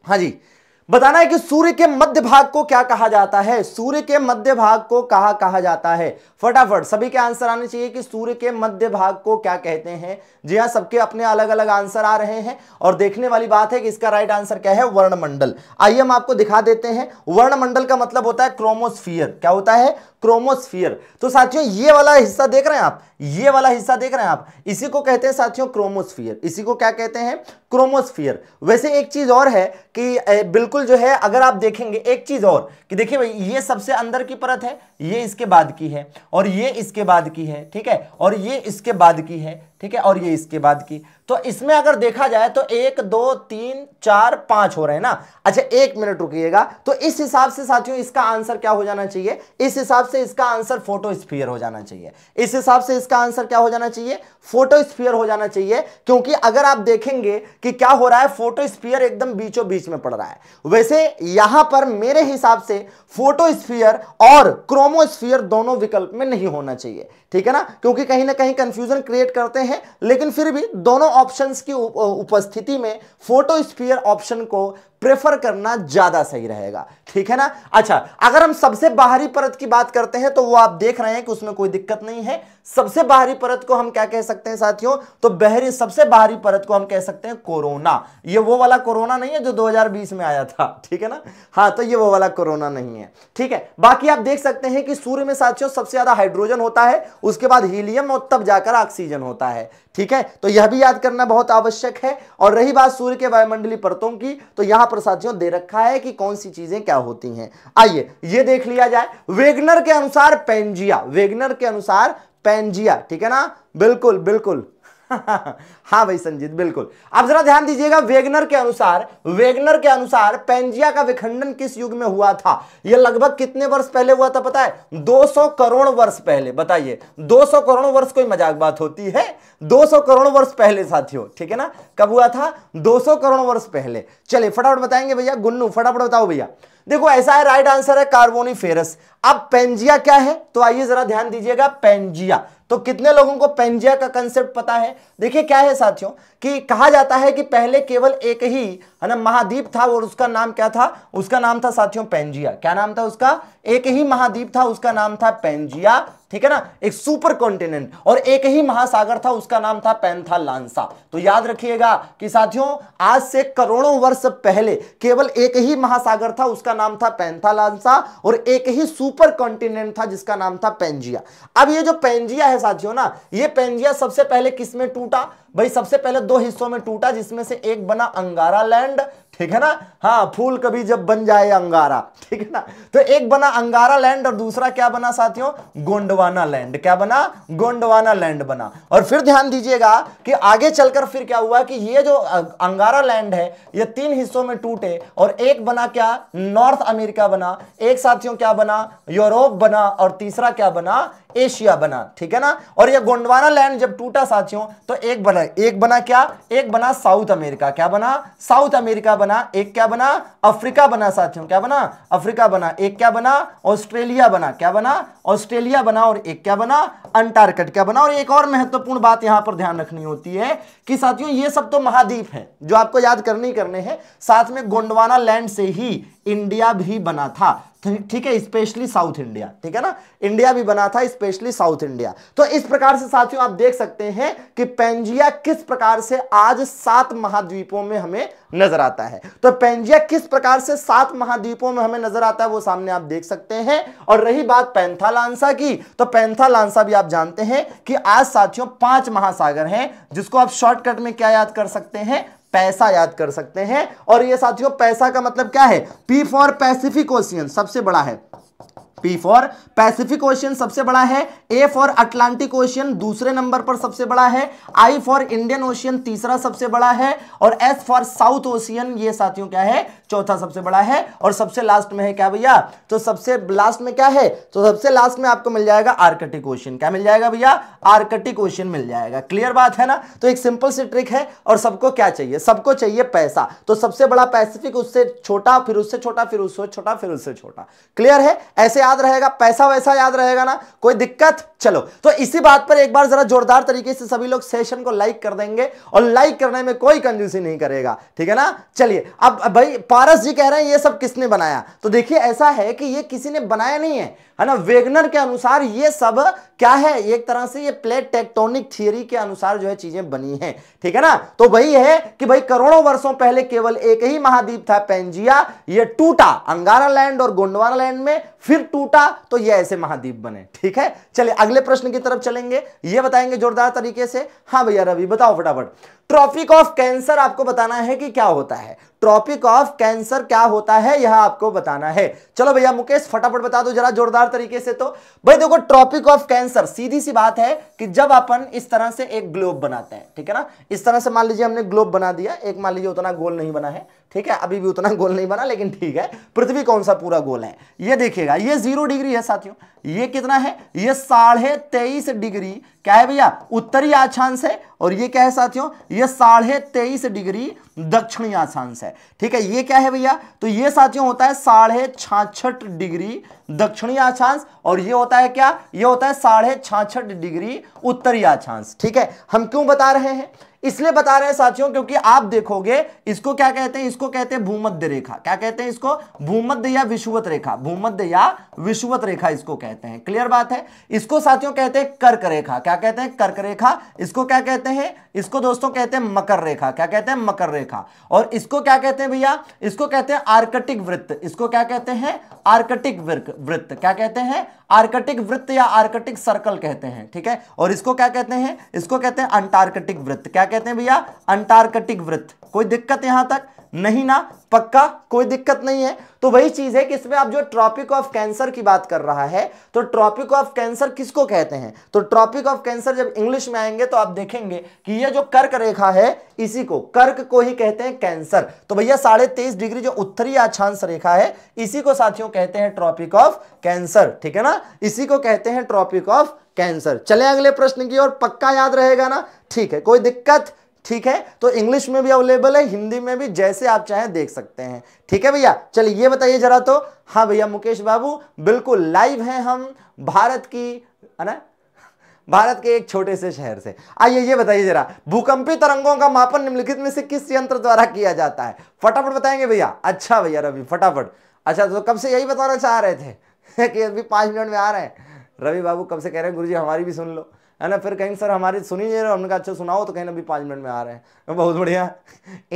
Speaker 1: हाँ जी बताना है कि सूर्य के मध्य भाग को क्या कहा जाता है सूर्य के मध्य भाग को कहा कहा जाता है फटाफट सभी के आंसर आने चाहिए कि सूर्य के मध्य भाग को क्या कहते हैं जी हाँ सबके अपने अलग अलग आंसर आ रहे हैं और देखने वाली बात है कि इसका राइट आंसर क्या है वर्णमंडल आइए हम आपको दिखा देते हैं वर्णमंडल का मतलब होता है क्रोमोस्फियर क्या होता है क्रोमोस्फियर तो साथियों ये वाला हिस्सा देख रहे हैं आप ये वाला हिस्सा देख रहे हैं आप इसी को कहते हैं साथियों क्रोमोस्फियर इसी को क्या कहते हैं क्रोमोस्फियर वैसे एक चीज और है कि बिल्कुल जो है अगर आप देखेंगे एक चीज और कि देखिए भाई ये सबसे अंदर की परत है ये इसके बाद की है और ये इसके बाद की है ठीक है और ये इसके बाद की है ठीक है और ये इसके बाद की तो इसमें अगर देखा जाए तो एक दो तीन चार पांच हो रहे हैं ना अच्छा एक मिनट रुकिएगा तो इस हिसाब से साथियों इसका आंसर क्या हो जाना चाहिए इस हिसाब से इसका आंसर फोटोस्फीयर हो जाना चाहिए इस हिसाब से इसका आंसर क्या हो जाना चाहिए फोटोस्फीयर हो जाना चाहिए क्योंकि अगर आप देखेंगे कि क्या हो रहा है फोटोस्फियर एकदम बीचों बीच में पड़ रहा है वैसे यहां पर मेरे हिसाब से फोटोस्फियर और क्रोमोस्फियर दोनों विकल्प में नहीं होना चाहिए ठीक है ना क्योंकि कहीं ना कहीं कंफ्यूजन क्रिएट करते हैं हैं लेकिन फिर भी दोनों ऑप्शंस की उपस्थिति में फोटोस्फीयर ऑप्शन को प्रेफर करना ज्यादा सही रहेगा ठीक है ना अच्छा अगर हम सबसे बाहरी परत की बात करते हैं तो वो आप देख रहे हैं कि उसमें कोई दिक्कत नहीं है सबसे बाहरी परत को हम क्या कह सकते हैं साथियों तो बहरी सबसे बाहरी परत को हम कह सकते हैं कोरोना ये वो वाला कोरोना नहीं है जो 2020 में आया था ठीक है ना हाँ तो ये वो वाला कोरोना नहीं है ठीक है बाकी आप देख सकते हैं कि सूर्य में साथियों सबसे ज्यादा हाइड्रोजन होता है उसके बाद हीलियम और तब जाकर ऑक्सीजन होता है ठीक है तो यह भी याद करना बहुत आवश्यक है और रही बात सूर्य के वायुमंडली परतों की तो यहां पर साथियों दे रखा है कि कौन सी चीजें क्या होती हैं आइए यह देख लिया जाए वेगनर के अनुसार पेंजिया वेगनर के अनुसार पेंजिया ठीक है ना बिल्कुल बिल्कुल हाँ भाई संजीत बिल्कुल अब जरा ध्यान दीजिएगा वेगनर के अनुसार वेगनर के अनुसार पेंजिया का विखंडन किस युग में हुआ था यह लगभग कितने वर्ष पहले हुआ था पता है 200 करोड़ वर्ष पहले बताइए 200 करोड़ वर्ष कोई मजाक बात होती है 200 करोड़ वर्ष पहले साथियों ठीक है ना कब हुआ था 200 करोड़ वर्ष पहले चलिए फटाफट बताएंगे भैया गुन्नू फटाफट बताओ भैया देखो ऐसा है राइट आंसर है कार्बोनी अब पेंजिया क्या है तो आइए जरा ध्यान दीजिएगा पेंजिया तो कितने लोगों को पेंजिया का कंसेप्ट पता है देखिए क्या है साथियों कि कहा जाता है कि पहले केवल एक ही है ना महाद्वीप था और उसका नाम क्या था उसका नाम था साथियों पेंजिया क्या नाम था उसका एक ही महाद्वीप था उसका नाम था पेंजिया ठीक है ना एक सुपर कॉन्टिनेंट और एक ही महासागर था उसका नाम था पैंथा लांसा तो याद रखिएगा कि साथियों आज से करोड़ों वर्ष पहले केवल एक ही महासागर था उसका नाम था पैंथा लांसा और एक ही सुपर कॉन्टिनेंट था जिसका नाम था पेंजिया अब ये जो पेंजिया है साथियों ना ये पेंजिया सबसे पहले किसमें टूटा भाई सबसे पहले दो हिस्सों में टूटा जिसमें से एक बना अंगारा लैंड ठीक है ना हाँ फूल कभी जब बन जाए अंगारा ठीक है ना तो एक बना अंगारा लैंड और दूसरा क्या बना साथियों गोंडवाना लैंड क्या बना गोंडवाना लैंड बना और फिर ध्यान दीजिएगा कि आगे चलकर फिर क्या हुआ कि ये जो अंगारा लैंड है ये तीन हिस्सों में टूटे और एक बना क्या नॉर्थ अमेरिका बना एक साथियों क्या बना यूरोप बना और तीसरा क्या बना एशिया बना ठीक है ना और ये गोंडवाना लैंड जब टूटा साथियों तो एक बना एक बना क्या एक बना साउथ अमेरिका क्या बना साउथ अमेरिका बना बना एक क्या बना अफ्रीका बना साथियों क्या बना अफ्रीका बना एक क्या बना ऑस्ट्रेलिया बना क्या बना ऑस्ट्रेलिया बना और एक क्या बना अंटार्कट क्या बना और एक और महत्वपूर्ण बात यहां पर ध्यान रखनी होती है कि साथियों ये सब तो महाद्वीप है जो आपको याद करने ही करने हैं साथ में गोंडवाना लैंड से ही इंडिया भी बना था ठीक है स्पेशली साउथ इंडिया ठीक है ना इंडिया भी बना था स्पेशली साउथ इंडिया तो इस प्रकार से साथियों आप देख सकते हैं कि पेंजिया किस प्रकार से आज सात महाद्वीपों में हमें नजर आता है तो पेंजिया किस प्रकार से सात महाद्वीपों में हमें नजर आता है वो सामने आप देख सकते हैं और रही बात पैंथालांसा की तो पैंथालांसा भी आप जानते हैं कि आज साथियों पांच महासागर हैं जिसको आप शॉर्टकट में क्या याद कर सकते हैं पैसा याद कर सकते हैं और ये साथियों पैसा का मतलब क्या है पी फॉर पैसिफिक ओशियन सबसे बड़ा है पी फॉर पैसिफिक ओशियन सबसे बड़ा है ए फॉर अटलांटिक ओशियन दूसरे नंबर पर सबसे बड़ा है आई फॉर इंडियन ओशियन तीसरा सबसे बड़ा है और एस फॉर साउथ ओशियन ये साथियों क्या है चौथा सबसे बड़ा है और सबसे लास्ट में है क्या भैया तो सबसे लास्ट में क्या है तो सबसे लास्ट में आपको मिल जाएगा आर्कटिक ओशियन क्या मिल जाएगा भैया आर्कटिक ओशियन मिल जाएगा क्लियर बात है ना तो एक सिंपल सी ट्रिक है और सबको क्या चाहिए सबको चाहिए पैसा तो सबसे बड़ा पैसिफिक उससे छोटा फिर उससे छोटा फिर उससे छोटा फिर उससे छोटा क्लियर है ऐसे याद रहेगा पैसा वैसा याद रहेगा ना कोई दिक्कत चलो तो इसी बात पर एक बार जरा जोरदार तरीके से सभी लोग सेशन को लाइक कर देंगे और लाइक करने में कोई कंजूसी नहीं करेगा ठीक है ना चलिए अब भाई पारस जी कह रहे हैं ये सब किसने बनाया तो देखिए ऐसा है कि ये किसी ने बनाया नहीं है है ना वेगनर के अनुसार ये सब क्या है एक तरह से ये प्लेट टेक्टोनिक थियरी के अनुसार जो है चीजें बनी हैं ठीक है ना तो वही है कि भाई करोड़ों वर्षों पहले केवल एक ही महाद्वीप था पेंजिया ये टूटा अंगारा लैंड और गोंडवाना लैंड में फिर टूटा तो ये ऐसे महाद्वीप बने ठीक है चलिए अगले प्रश्न की तरफ चलेंगे ये बताएंगे जोरदार तरीके से हाँ भैया रवि बताओ फटाफट ट्रॉपिक ऑफ कैंसर आपको बताना है कि क्या होता है ट्रॉपिक ऑफ कैंसर क्या होता है यह आपको बताना है चलो भैया मुकेश फटाफट बता दो जरा जोरदार तरीके से तो भाई देखो ट्रॉपिक ऑफ कैंसर सीधी सी बात है कि जब अपन इस तरह से एक ग्लोब बनाते हैं ठीक है ना इस तरह से मान लीजिए हमने ग्लोब बना दिया एक मान लीजिए उतना गोल नहीं बना है ठीक है अभी भी उतना गोल नहीं बना लेकिन ठीक है पृथ्वी कौन सा पूरा गोल है ये देखिएगा ये जीरो डिग्री है साथियों ये कितना है ये साढ़े तेईस डिग्री क्या है भैया उत्तरी आछांश है और ये क्या है साथियों ये साढ़े तेईस डिग्री दक्षिणी आछांश है ठीक है ये क्या है भैया तो ये साथियों होता है साढ़े छाछठ डिग्री दक्षिणी आछांश और ये होता है क्या ये होता है साढ़े छाछठ डिग्री उत्तरी आछांश ठीक है हम क्यों बता रहे हैं इसलिए बता रहे हैं साथियों क्योंकि आप देखोगे इसको क्या कहते हैं इसको कहते हैं भूमध्य रेखा क्या कहते हैं इसको भूमध्य या विषुवत रेखा भूमध्य या विषुवत रेखा इसको कहते हैं क्लियर बात है इसको साथियों कहते हैं कर्क रेखा क्या कहते हैं कर्क रेखा इसको क्या कहते हैं इसको दोस्तों कहते हैं मकर रेखा क्या कहते हैं मकर रेखा और इसको क्या कहते हैं भैया इसको कहते हैं आर्कटिक वृत्त इसको क्या कहते हैं आर्कटिक वृत्त क्या कहते हैं आर्कटिक वृत्त या आर्कटिक सर्कल कहते हैं ठीक है और इसको क्या कहते हैं इसको कहते हैं अंटार्कटिक वृत्त क्या कहते हैं भैया अंटार्कटिक वृत्त कोई दिक्कत यहां तक नहीं ना पक्का कोई दिक्कत नहीं है तो वही चीज है कि इसमें आप जो ट्रॉपिक ऑफ कैंसर की बात कर रहा है तो ट्रॉपिक ऑफ कैंसर किसको कहते हैं तो ट्रॉपिक ऑफ कैंसर जब इंग्लिश में आएंगे तो आप देखेंगे कि ये जो कर्क रेखा है इसी को कर्क को ही कहते हैं कैंसर तो भैया साढ़े तेईस डिग्री जो उत्तरी अक्षांश रेखा है इसी को साथियों कहते हैं ट्रॉपिक ऑफ कैंसर ठीक है ना इसी को कहते हैं ट्रॉपिक ऑफ कैंसर चले अगले प्रश्न की और पक्का याद रहेगा ना ठीक है कोई दिक्कत ठीक है तो इंग्लिश में भी अवेलेबल है हिंदी में भी जैसे आप चाहें देख सकते हैं ठीक है भैया चलिए ये बताइए जरा तो हाँ भैया मुकेश बाबू बिल्कुल लाइव हैं हम भारत की है ना भारत के एक छोटे से शहर से आइए ये बताइए जरा भूकंपी तरंगों का मापन निम्नलिखित में से किस यंत्र द्वारा किया जाता है फटाफट बताएंगे भैया अच्छा भैया रवि फटाफट अच्छा तो कब से यही बताना चाह रहे थे कि अभी पांच मिनट में आ रहे हैं रवि बाबू कब से कह रहे हैं गुरुजी हमारी भी सुन लो है ना फिर कहेंगे सर हमारी सुनी नहीं रहे हमने कहा अच्छा सुनाओ तो कहीं अभी पाँच मिनट में आ रहे हैं बहुत बढ़िया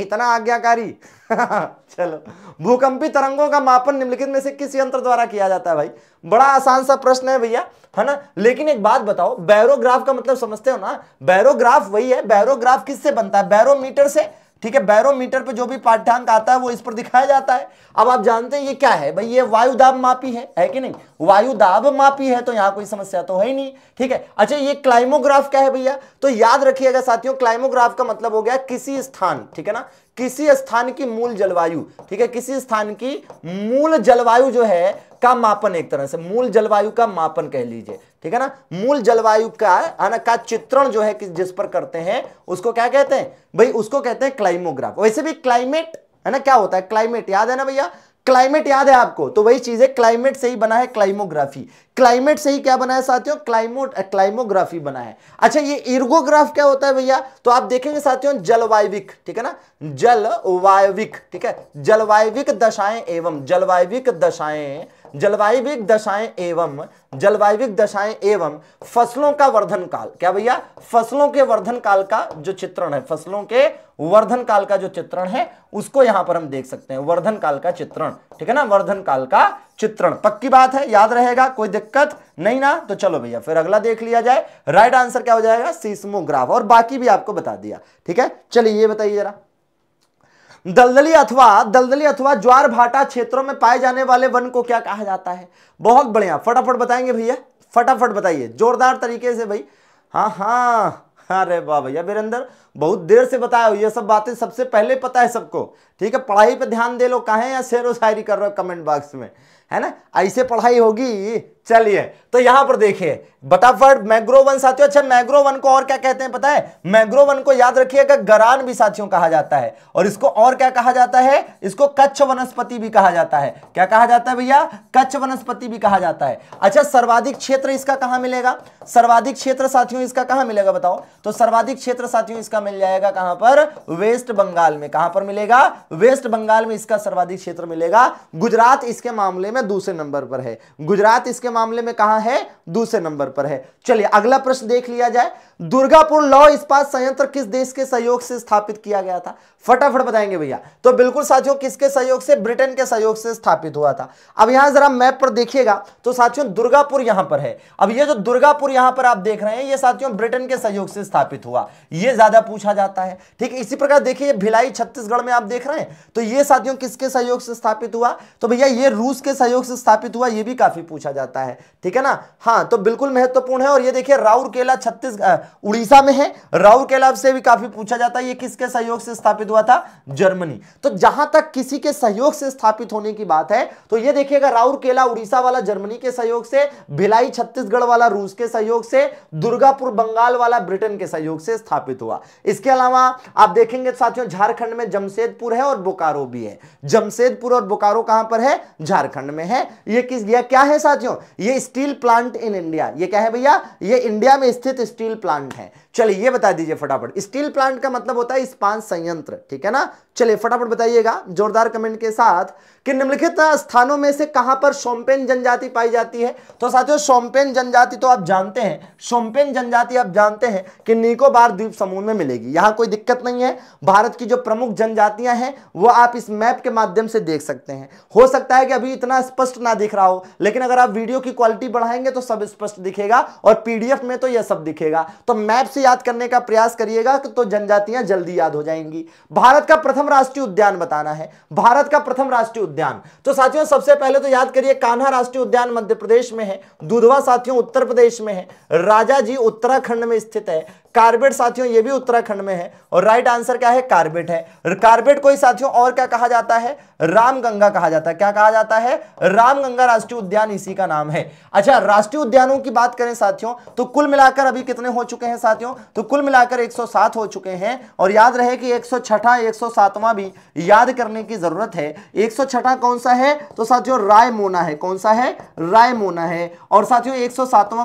Speaker 1: इतना आज्ञाकारी चलो भूकंपी तरंगों का मापन निम्नलिखित में से किस यंत्र द्वारा किया जाता है भाई बड़ा आसान सा प्रश्न है भैया है ना लेकिन एक बात बताओ बैरोग्राफ का मतलब समझते हो ना बैरोग्राफ वही है बैरोग्राफ किससे बनता है बैरोमीटर से ठीक है बैरोमीटर पे जो भी पाठ्यांक आता है वो इस पर दिखाया जाता है अब आप जानते हैं ये क्या है भाई ये वायु दाब मापी है है कि नहीं वायु दाब मापी है तो यहां कोई समस्या तो है ही नहीं ठीक है अच्छा ये क्लाइमोग्राफ क्या है भैया तो याद रखिएगा साथियों क्लाइमोग्राफ का मतलब हो गया किसी स्थान ठीक है ना किसी स्थान की मूल जलवायु ठीक है किसी स्थान की मूल जलवायु जो है का मापन एक तरह से मूल जलवायु का मापन कह लीजिए ठीक है ना मूल जलवायु का है ना का चित्रण जो है जिस पर करते हैं उसको क्या कहते हैं भाई उसको कहते हैं क्लाइमोग्राफ वैसे भी क्लाइमेट है ना क्या होता है क्लाइमेट याद है ना भैया क्लाइमेट याद है आपको तो वही चीज है क्लाइमेट से ही बना है क्लाइमोग्राफी क्लाइमेट से ही क्या बना है साथियों क्लाइमो क्लाइमोग्राफी बना है अच्छा ये इर्गोग्राफ क्या होता है भैया तो आप देखेंगे साथियों जलवायविक ठीक है ना जलवायविक ठीक है जलवायविक दशाएं एवं जलवायविक दशाएं जलवायुविक दशाएं एवं जलवायुविक दशाएं एवं फसलों का वर्धन काल क्या भैया फसलों के वर्धन काल का जो चित्रण है फसलों के वर्धन काल का जो चित्रण है उसको यहां पर हम देख सकते हैं वर्धन काल का चित्रण ठीक है ना वर्धन काल का चित्रण पक्की बात है याद रहेगा कोई दिक्कत नहीं ना तो चलो भैया फिर अगला देख लिया जाए राइट आंसर क्या हो जाएगा सीस्मोग्राफ और बाकी भी आपको बता दिया ठीक है चलिए ये बताइए जरा दलदली अथवा दलदली अथवा ज्वार भाटा क्षेत्रों में पाए जाने वाले वन को क्या कहा जाता है बहुत बढ़िया फटाफट बताएंगे भैया फटाफट बताइए जोरदार तरीके से भाई हाँ हाँ अरे वाह भैया वीरेंद्र बहुत देर से बताया हो ये सब बातें सबसे पहले पता है सबको ठीक है पढ़ाई पे ध्यान दे लो है या शेर शायरी कर रहे हो कमेंट बॉक्स में है ना ऐसे पढ़ाई होगी चलिए तो यहां पर देखिए बटाफट मैग्रोवन साथियों अच्छा मैग्रोवन को और क्या कहते हैं पता है मैग्रोवन को याद रखिएगा गरान भी साथियों कहा जाता है और इसको और क्या कहा जाता है इसको कच्छ वनस्पति भी कहा जाता है क्या कहा जाता है भैया कच्छ वनस्पति भी कहा जाता है अच्छा सर्वाधिक क्षेत्र इसका कहां मिलेगा सर्वाधिक क्षेत्र साथियों इसका कहां मिलेगा बताओ तो सर्वाधिक क्षेत्र साथियों इसका मिल जाएगा कहां पर वेस्ट बंगाल में कहां पर मिलेगा वेस्ट बंगाल में इसका सर्वाधिक क्षेत्र मिलेगा गुजरात इसके मामले में दूसरे नंबर पर है गुजरात इसके मामले में कहा है दूसरे नंबर पर है चलिए अगला प्रश्न देख लिया जाए दुर्गापुर लौ इस्पात संयंत्र किस देश के सहयोग से स्थापित किया गया था फटाफट बताएंगे भैया तो बिल्कुल साथियों किसके सहयोग से ब्रिटेन के सहयोग से स्थापित हुआ था अब यहां जरा मैप पर देखिएगा तो साथियों दुर्गापुर यहां पर है अब यह जो दुर्गापुर यहां पर आप देख रहे हैं यह साथियों ब्रिटेन के सहयोग से स्थापित हुआ यह ज्यादा पूछा जाता है ठीक इसी प्रकार देखिए भिलाई छत्तीसगढ़ में आप देख रहे हैं तो यह साथियों किसके सहयोग से स्थापित हुआ तो भैया ये रूस के सहयोग से स्थापित हुआ यह भी काफी पूछा जाता है जाता है ठीक है ना हाँ तो बिल्कुल महत्वपूर्ण है और ये देखिए राउरकेला छत्तीस उड़ीसा में है राउरकेला से भी काफी पूछा जाता है ये किसके सहयोग से स्थापित हुआ था जर्मनी तो जहां तक किसी के सहयोग से स्थापित होने की बात है तो ये देखिएगा राउरकेला उड़ीसा वाला जर्मनी के सहयोग से भिलाई छत्तीसगढ़ वाला रूस के सहयोग से दुर्गापुर बंगाल वाला ब्रिटेन के सहयोग से स्थापित हुआ इसके अलावा आप देखेंगे तो साथियों झारखंड में जमशेदपुर है और बोकारो भी है जमशेदपुर और बोकारो कहां पर है झारखंड में है ये किस यह क्या है साथियों ये स्टील प्लांट इन इंडिया ये क्या है भैया ये इंडिया में स्थित स्टील प्लांट है चलिए ये बता दीजिए फटाफट स्टील प्लांट का मतलब होता है इस्पान संयंत्र ठीक है ना चलिए फटाफट बताइएगा जोरदार कमेंट के साथ कि निम्नलिखित स्थानों में से कहां पर सोमपेन जनजाति पाई जाती है तो साथियों सोमपेन जनजाति तो आप जानते हैं सोमपेन जनजाति आप जानते हैं कि निकोबार द्वीप समूह में मिलेगी यहां कोई दिक्कत नहीं है भारत की जो प्रमुख जनजातियां हैं वो आप इस मैप के माध्यम से देख सकते हैं हो सकता है कि अभी इतना स्पष्ट ना दिख रहा हो लेकिन अगर आप वीडियो की क्वालिटी बढ़ाएंगे तो सब स्पष्ट दिखेगा और पीडीएफ में तो यह सब दिखेगा तो मैप से याद करने का प्रयास करिएगा तो जनजातियां जल्दी याद हो जाएंगी भारत का प्रथम राष्ट्रीय उद्यान बताना है भारत का प्रथम राष्ट्रीय उद्यान तो साथियों सबसे पहले तो याद करिए कान्हा राष्ट्रीय उद्यान मध्य प्रदेश में है दुधवा साथियों उत्तर प्रदेश में है राजा जी उत्तराखंड में स्थित है कार्बेट साथियों ये भी उत्तराखंड में है और राइट आंसर क्या है कार्बेट है कार्बेट को ही साथियों और क्या कहा जाता है रामगंगा कहा जाता है क्या कहा जाता है रामगंगा राष्ट्रीय उद्यान इसी का नाम है अच्छा राष्ट्रीय उद्यानों की बात करें साथियों तो कुल मिलाकर अभी कितने हो चुके हैं साथियों तो कुल मिलाकर एक हो चुके हैं और याद रहे कि एक सौ भी याद करने की जरूरत है एक कौन सा है तो साथियों रायमोना है कौन सा है रायमोना है और साथियों एक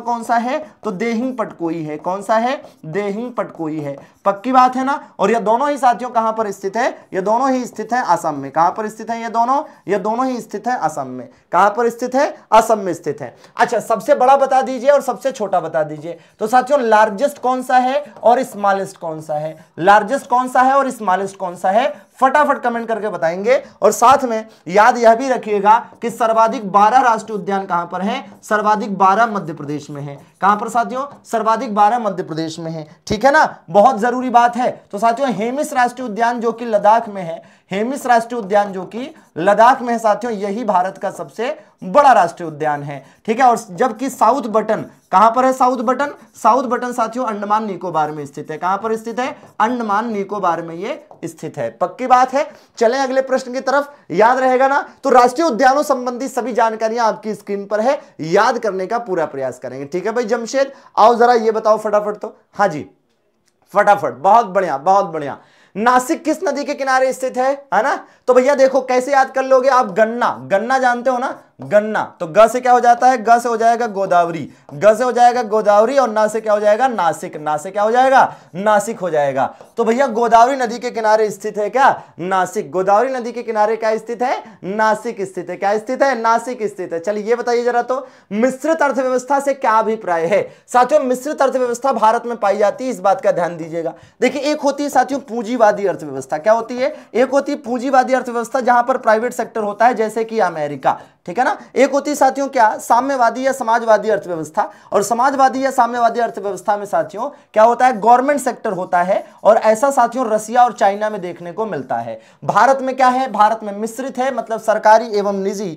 Speaker 1: कौन सा है तो देहिंग पटकोई है कौन सा है देहिंग पटकोई है पक्की बात है ना और ये दोनों ही साथियों कहां पर स्थित है ये दोनों ही स्थित है असम में कहां पर स्थित है ये दोनों ये दोनों ही स्थित है असम में कहां पर स्थित है असम में स्थित है अच्छा सबसे बड़ा बता दीजिए और सबसे छोटा बता दीजिए तो साथियों लार्जेस्ट कौन सा है और स्मॉलेस्ट कौन सा है लार्जेस्ट कौन सा है और स्मॉलेस्ट कौन सा है फटाफट कमेंट करके बताएंगे और साथ में याद यह भी रखिएगा कि सर्वाधिक 12 राष्ट्रीय उद्यान कहां पर हैं सर्वाधिक 12 मध्य प्रदेश में हैं कहां पर साथियों सर्वाधिक बारह मध्य प्रदेश में है ठीक है ना बहुत जरूरी बात है तो साथियों हेमिस राष्ट्रीय उद्यान जो कि लद्दाख में है हेमिस राष्ट्रीय उद्यान जो कि लद्दाख में है साथियों यही भारत का सबसे बड़ा राष्ट्रीय उद्यान है ठीक है और जबकि साउथ बटन कहां पर है साउथ बटन साउथ बटन साथियों अंडमान निकोबार में स्थित है कहां पर स्थित है अंडमान निकोबार में ये स्थित है पक्की बात है चले अगले प्रश्न की तरफ याद रहेगा ना तो राष्ट्रीय उद्यानों संबंधी सभी जानकारियां आपकी स्क्रीन पर है याद करने का पूरा प्रयास करेंगे ठीक है भाई जमशेद आओ जरा ये बताओ फटाफट तो हाँ जी फटाफट बहुत बढ़िया बहुत बढ़िया नासिक किस नदी के किनारे स्थित है है ना तो भैया देखो कैसे याद कर लोगे आप गन्ना गन्ना जानते हो ना गन्ना तो ग से क्या हो जाता है ग से हो जाएगा गोदावरी ग से हो जाएगा गोदावरी और ना से क्या हो जाएगा नासिक ना से क्या हो जाएगा नासिक हो जाएगा तो भैया गोदावरी नदी के किनारे स्थित है क्या नासिक गोदावरी नदी के किनारे क्या स्थित है नासिक स्थित है क्या स्थित है नासिक स्थित है चलिए ये बताइए जरा तो मिश्रित अर्थव्यवस्था से क्या अभिप्राय है साथियों मिश्रित अर्थव्यवस्था भारत में पाई जाती है इस बात का ध्यान दीजिएगा देखिए एक होती है साथियों पूंजीवादी अर्थव्यवस्था क्या होती है एक होती है पूंजीवादी अर्थव्यवस्था जहां पर प्राइवेट सेक्टर होता है जैसे कि अमेरिका ठीक है ना एक होती है साथियों क्या साम्यवादी या समाजवादी अर्थव्यवस्था और समाजवादी या साम्यवादी अर्थव्यवस्था में साथियों क्या होता है गवर्नमेंट सेक्टर होता है और ऐसा साथियों रसिया और चाइना में देखने को मिलता है भारत में क्या है भारत में मिश्रित है मतलब सरकारी एवं निजी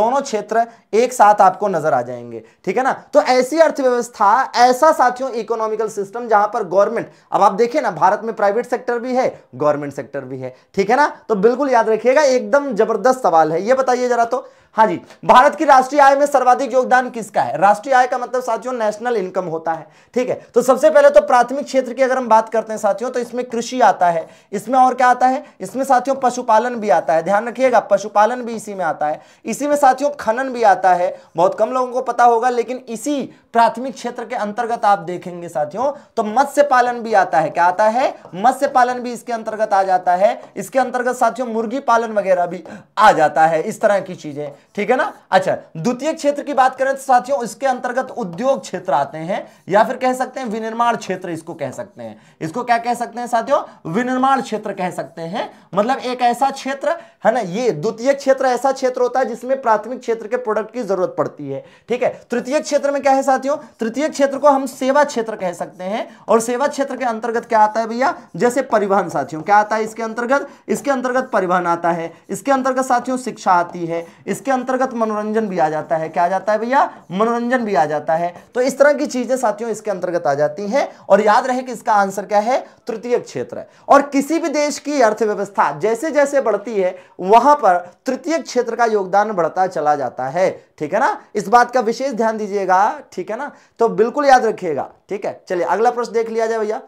Speaker 1: दोनों क्षेत्र एक साथ आपको नजर आ जाएंगे ठीक है ना तो ऐसी अर्थव्यवस्था ऐसा साथियों इकोनॉमिकल सिस्टम जहां पर गवर्नमेंट अब आप देखें ना भारत में प्राइवेट सेक्टर भी है गवर्नमेंट सेक्टर भी है ठीक है ना तो बिल्कुल याद रखिएगा एकदम जबरदस्त सवाल है ये बताइए जरा तो हाँ जी भारत की राष्ट्रीय आय में सर्वाधिक योगदान किसका है राष्ट्रीय आय का मतलब साथियों नेशनल इनकम होता है ठीक है तो सबसे पहले तो प्राथमिक क्षेत्र की अगर हम बात करते हैं साथियों तो इसमें कृषि आता है इसमें और क्या आता है इसमें साथियों पशुपालन भी आता है ध्यान रखिएगा पशुपालन भी इसी में आता है इसी में साथियों खनन भी आता है बहुत कम लोगों को पता होगा लेकिन इसी प्राथमिक क्षेत्र के अंतर्गत आप देखेंगे साथियों तो मत्स्य पालन भी आता है क्या आता है मत्स्य पालन भी इसके अंतर्गत आ जाता है इसके अंतर्गत साथियों मुर्गी पालन वगैरह भी आ जाता है इस तरह की चीजें ठीक है ना अच्छा द्वितीय क्षेत्र की बात करें तो साथियों इसके अंतर्गत उद्योग क्षेत्र आते हैं या फिर कह सकते हैं विनिर्माण क्षेत्र इसको कह सकते हैं इसको क्या कह सकते हैं साथियों विनिर्माण क्षेत्र कह सकते हैं मतलब एक ऐसा क्षेत्र है ना ये द्वितीय क्षेत्र ऐसा क्षेत्र होता है जिसमें प्राथमिक क्षेत्र के प्रोडक्ट की जरूरत पड़ती है ठीक है तृतीय क्षेत्र में क्या है साथियों तृतीय क्षेत्र को हम सेवा क्षेत्र कह सकते हैं और सेवा क्षेत्र के अंतर्गत क्या आता है भैया जैसे परिवहन साथियों क्या आता है इसके अंतर्गत इसके अंतर्गत परिवहन आता है इसके अंतर्गत साथियों शिक्षा आती है इसके अंतर्गत मनोरंजन भी आ जाता है क्या आ जाता है भैया मनोरंजन भी आ जाता है तो इस तरह की चीजें साथियों इसके अंतर्गत आ जाती हैं और याद रहे कि इसका आंसर क्या है तृतीय क्षेत्र और किसी भी देश की अर्थव्यवस्था जैसे जैसे बढ़ती है वहां पर तृतीय क्षेत्र का योगदान बढ़ता चला जाता है ठीक है ना इस बात का विशेष ध्यान दीजिएगा ठीक है ना तो बिल्कुल याद रखिएगा ठीक है चलिए अगला प्रश्न देख लिया जाए भैया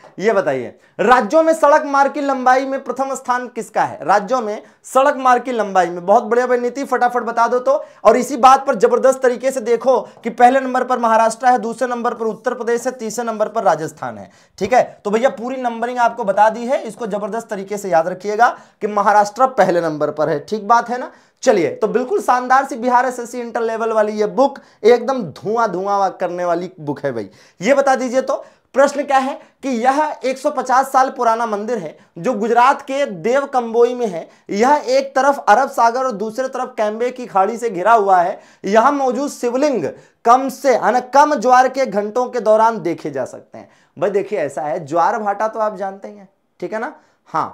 Speaker 1: ये बताइए राज्यों में सड़क मार्ग की लंबाई में प्रथम स्थान किसका है राज्यों में सड़क मार्ग की लंबाई में बहुत बढ़िया नीति फटाफट बता दो तो और इसी बात पर जबरदस्त तरीके से देखो कि पहले नंबर पर महाराष्ट्र है दूसरे नंबर पर उत्तर प्रदेश है तीसरे नंबर पर राजस्थान है ठीक है तो भैया पूरी नंबरिंग आपको बता दी है इसको जबरदस्त तरीके से याद रखिएगा कि महाराष्ट्र पहले नंबर पर है ठीक बात है ना चलिए तो बिल्कुल शानदार सी बिहार एसएससी इंटर लेवल वाली ये बुक एकदम धुआं धुआं करने वाली बुक है भाई ये बता दीजिए तो प्रश्न क्या है कि यह 150 साल पुराना मंदिर है जो गुजरात के देव कंबोई में है यह एक तरफ अरब सागर और दूसरे तरफ कैम्बे की खाड़ी से घिरा हुआ है यहां मौजूद शिवलिंग कम से कम ज्वार के घंटों के दौरान देखे जा सकते हैं भाई देखिए ऐसा है ज्वार भाटा तो आप जानते ही हैं ठीक है ना हाँ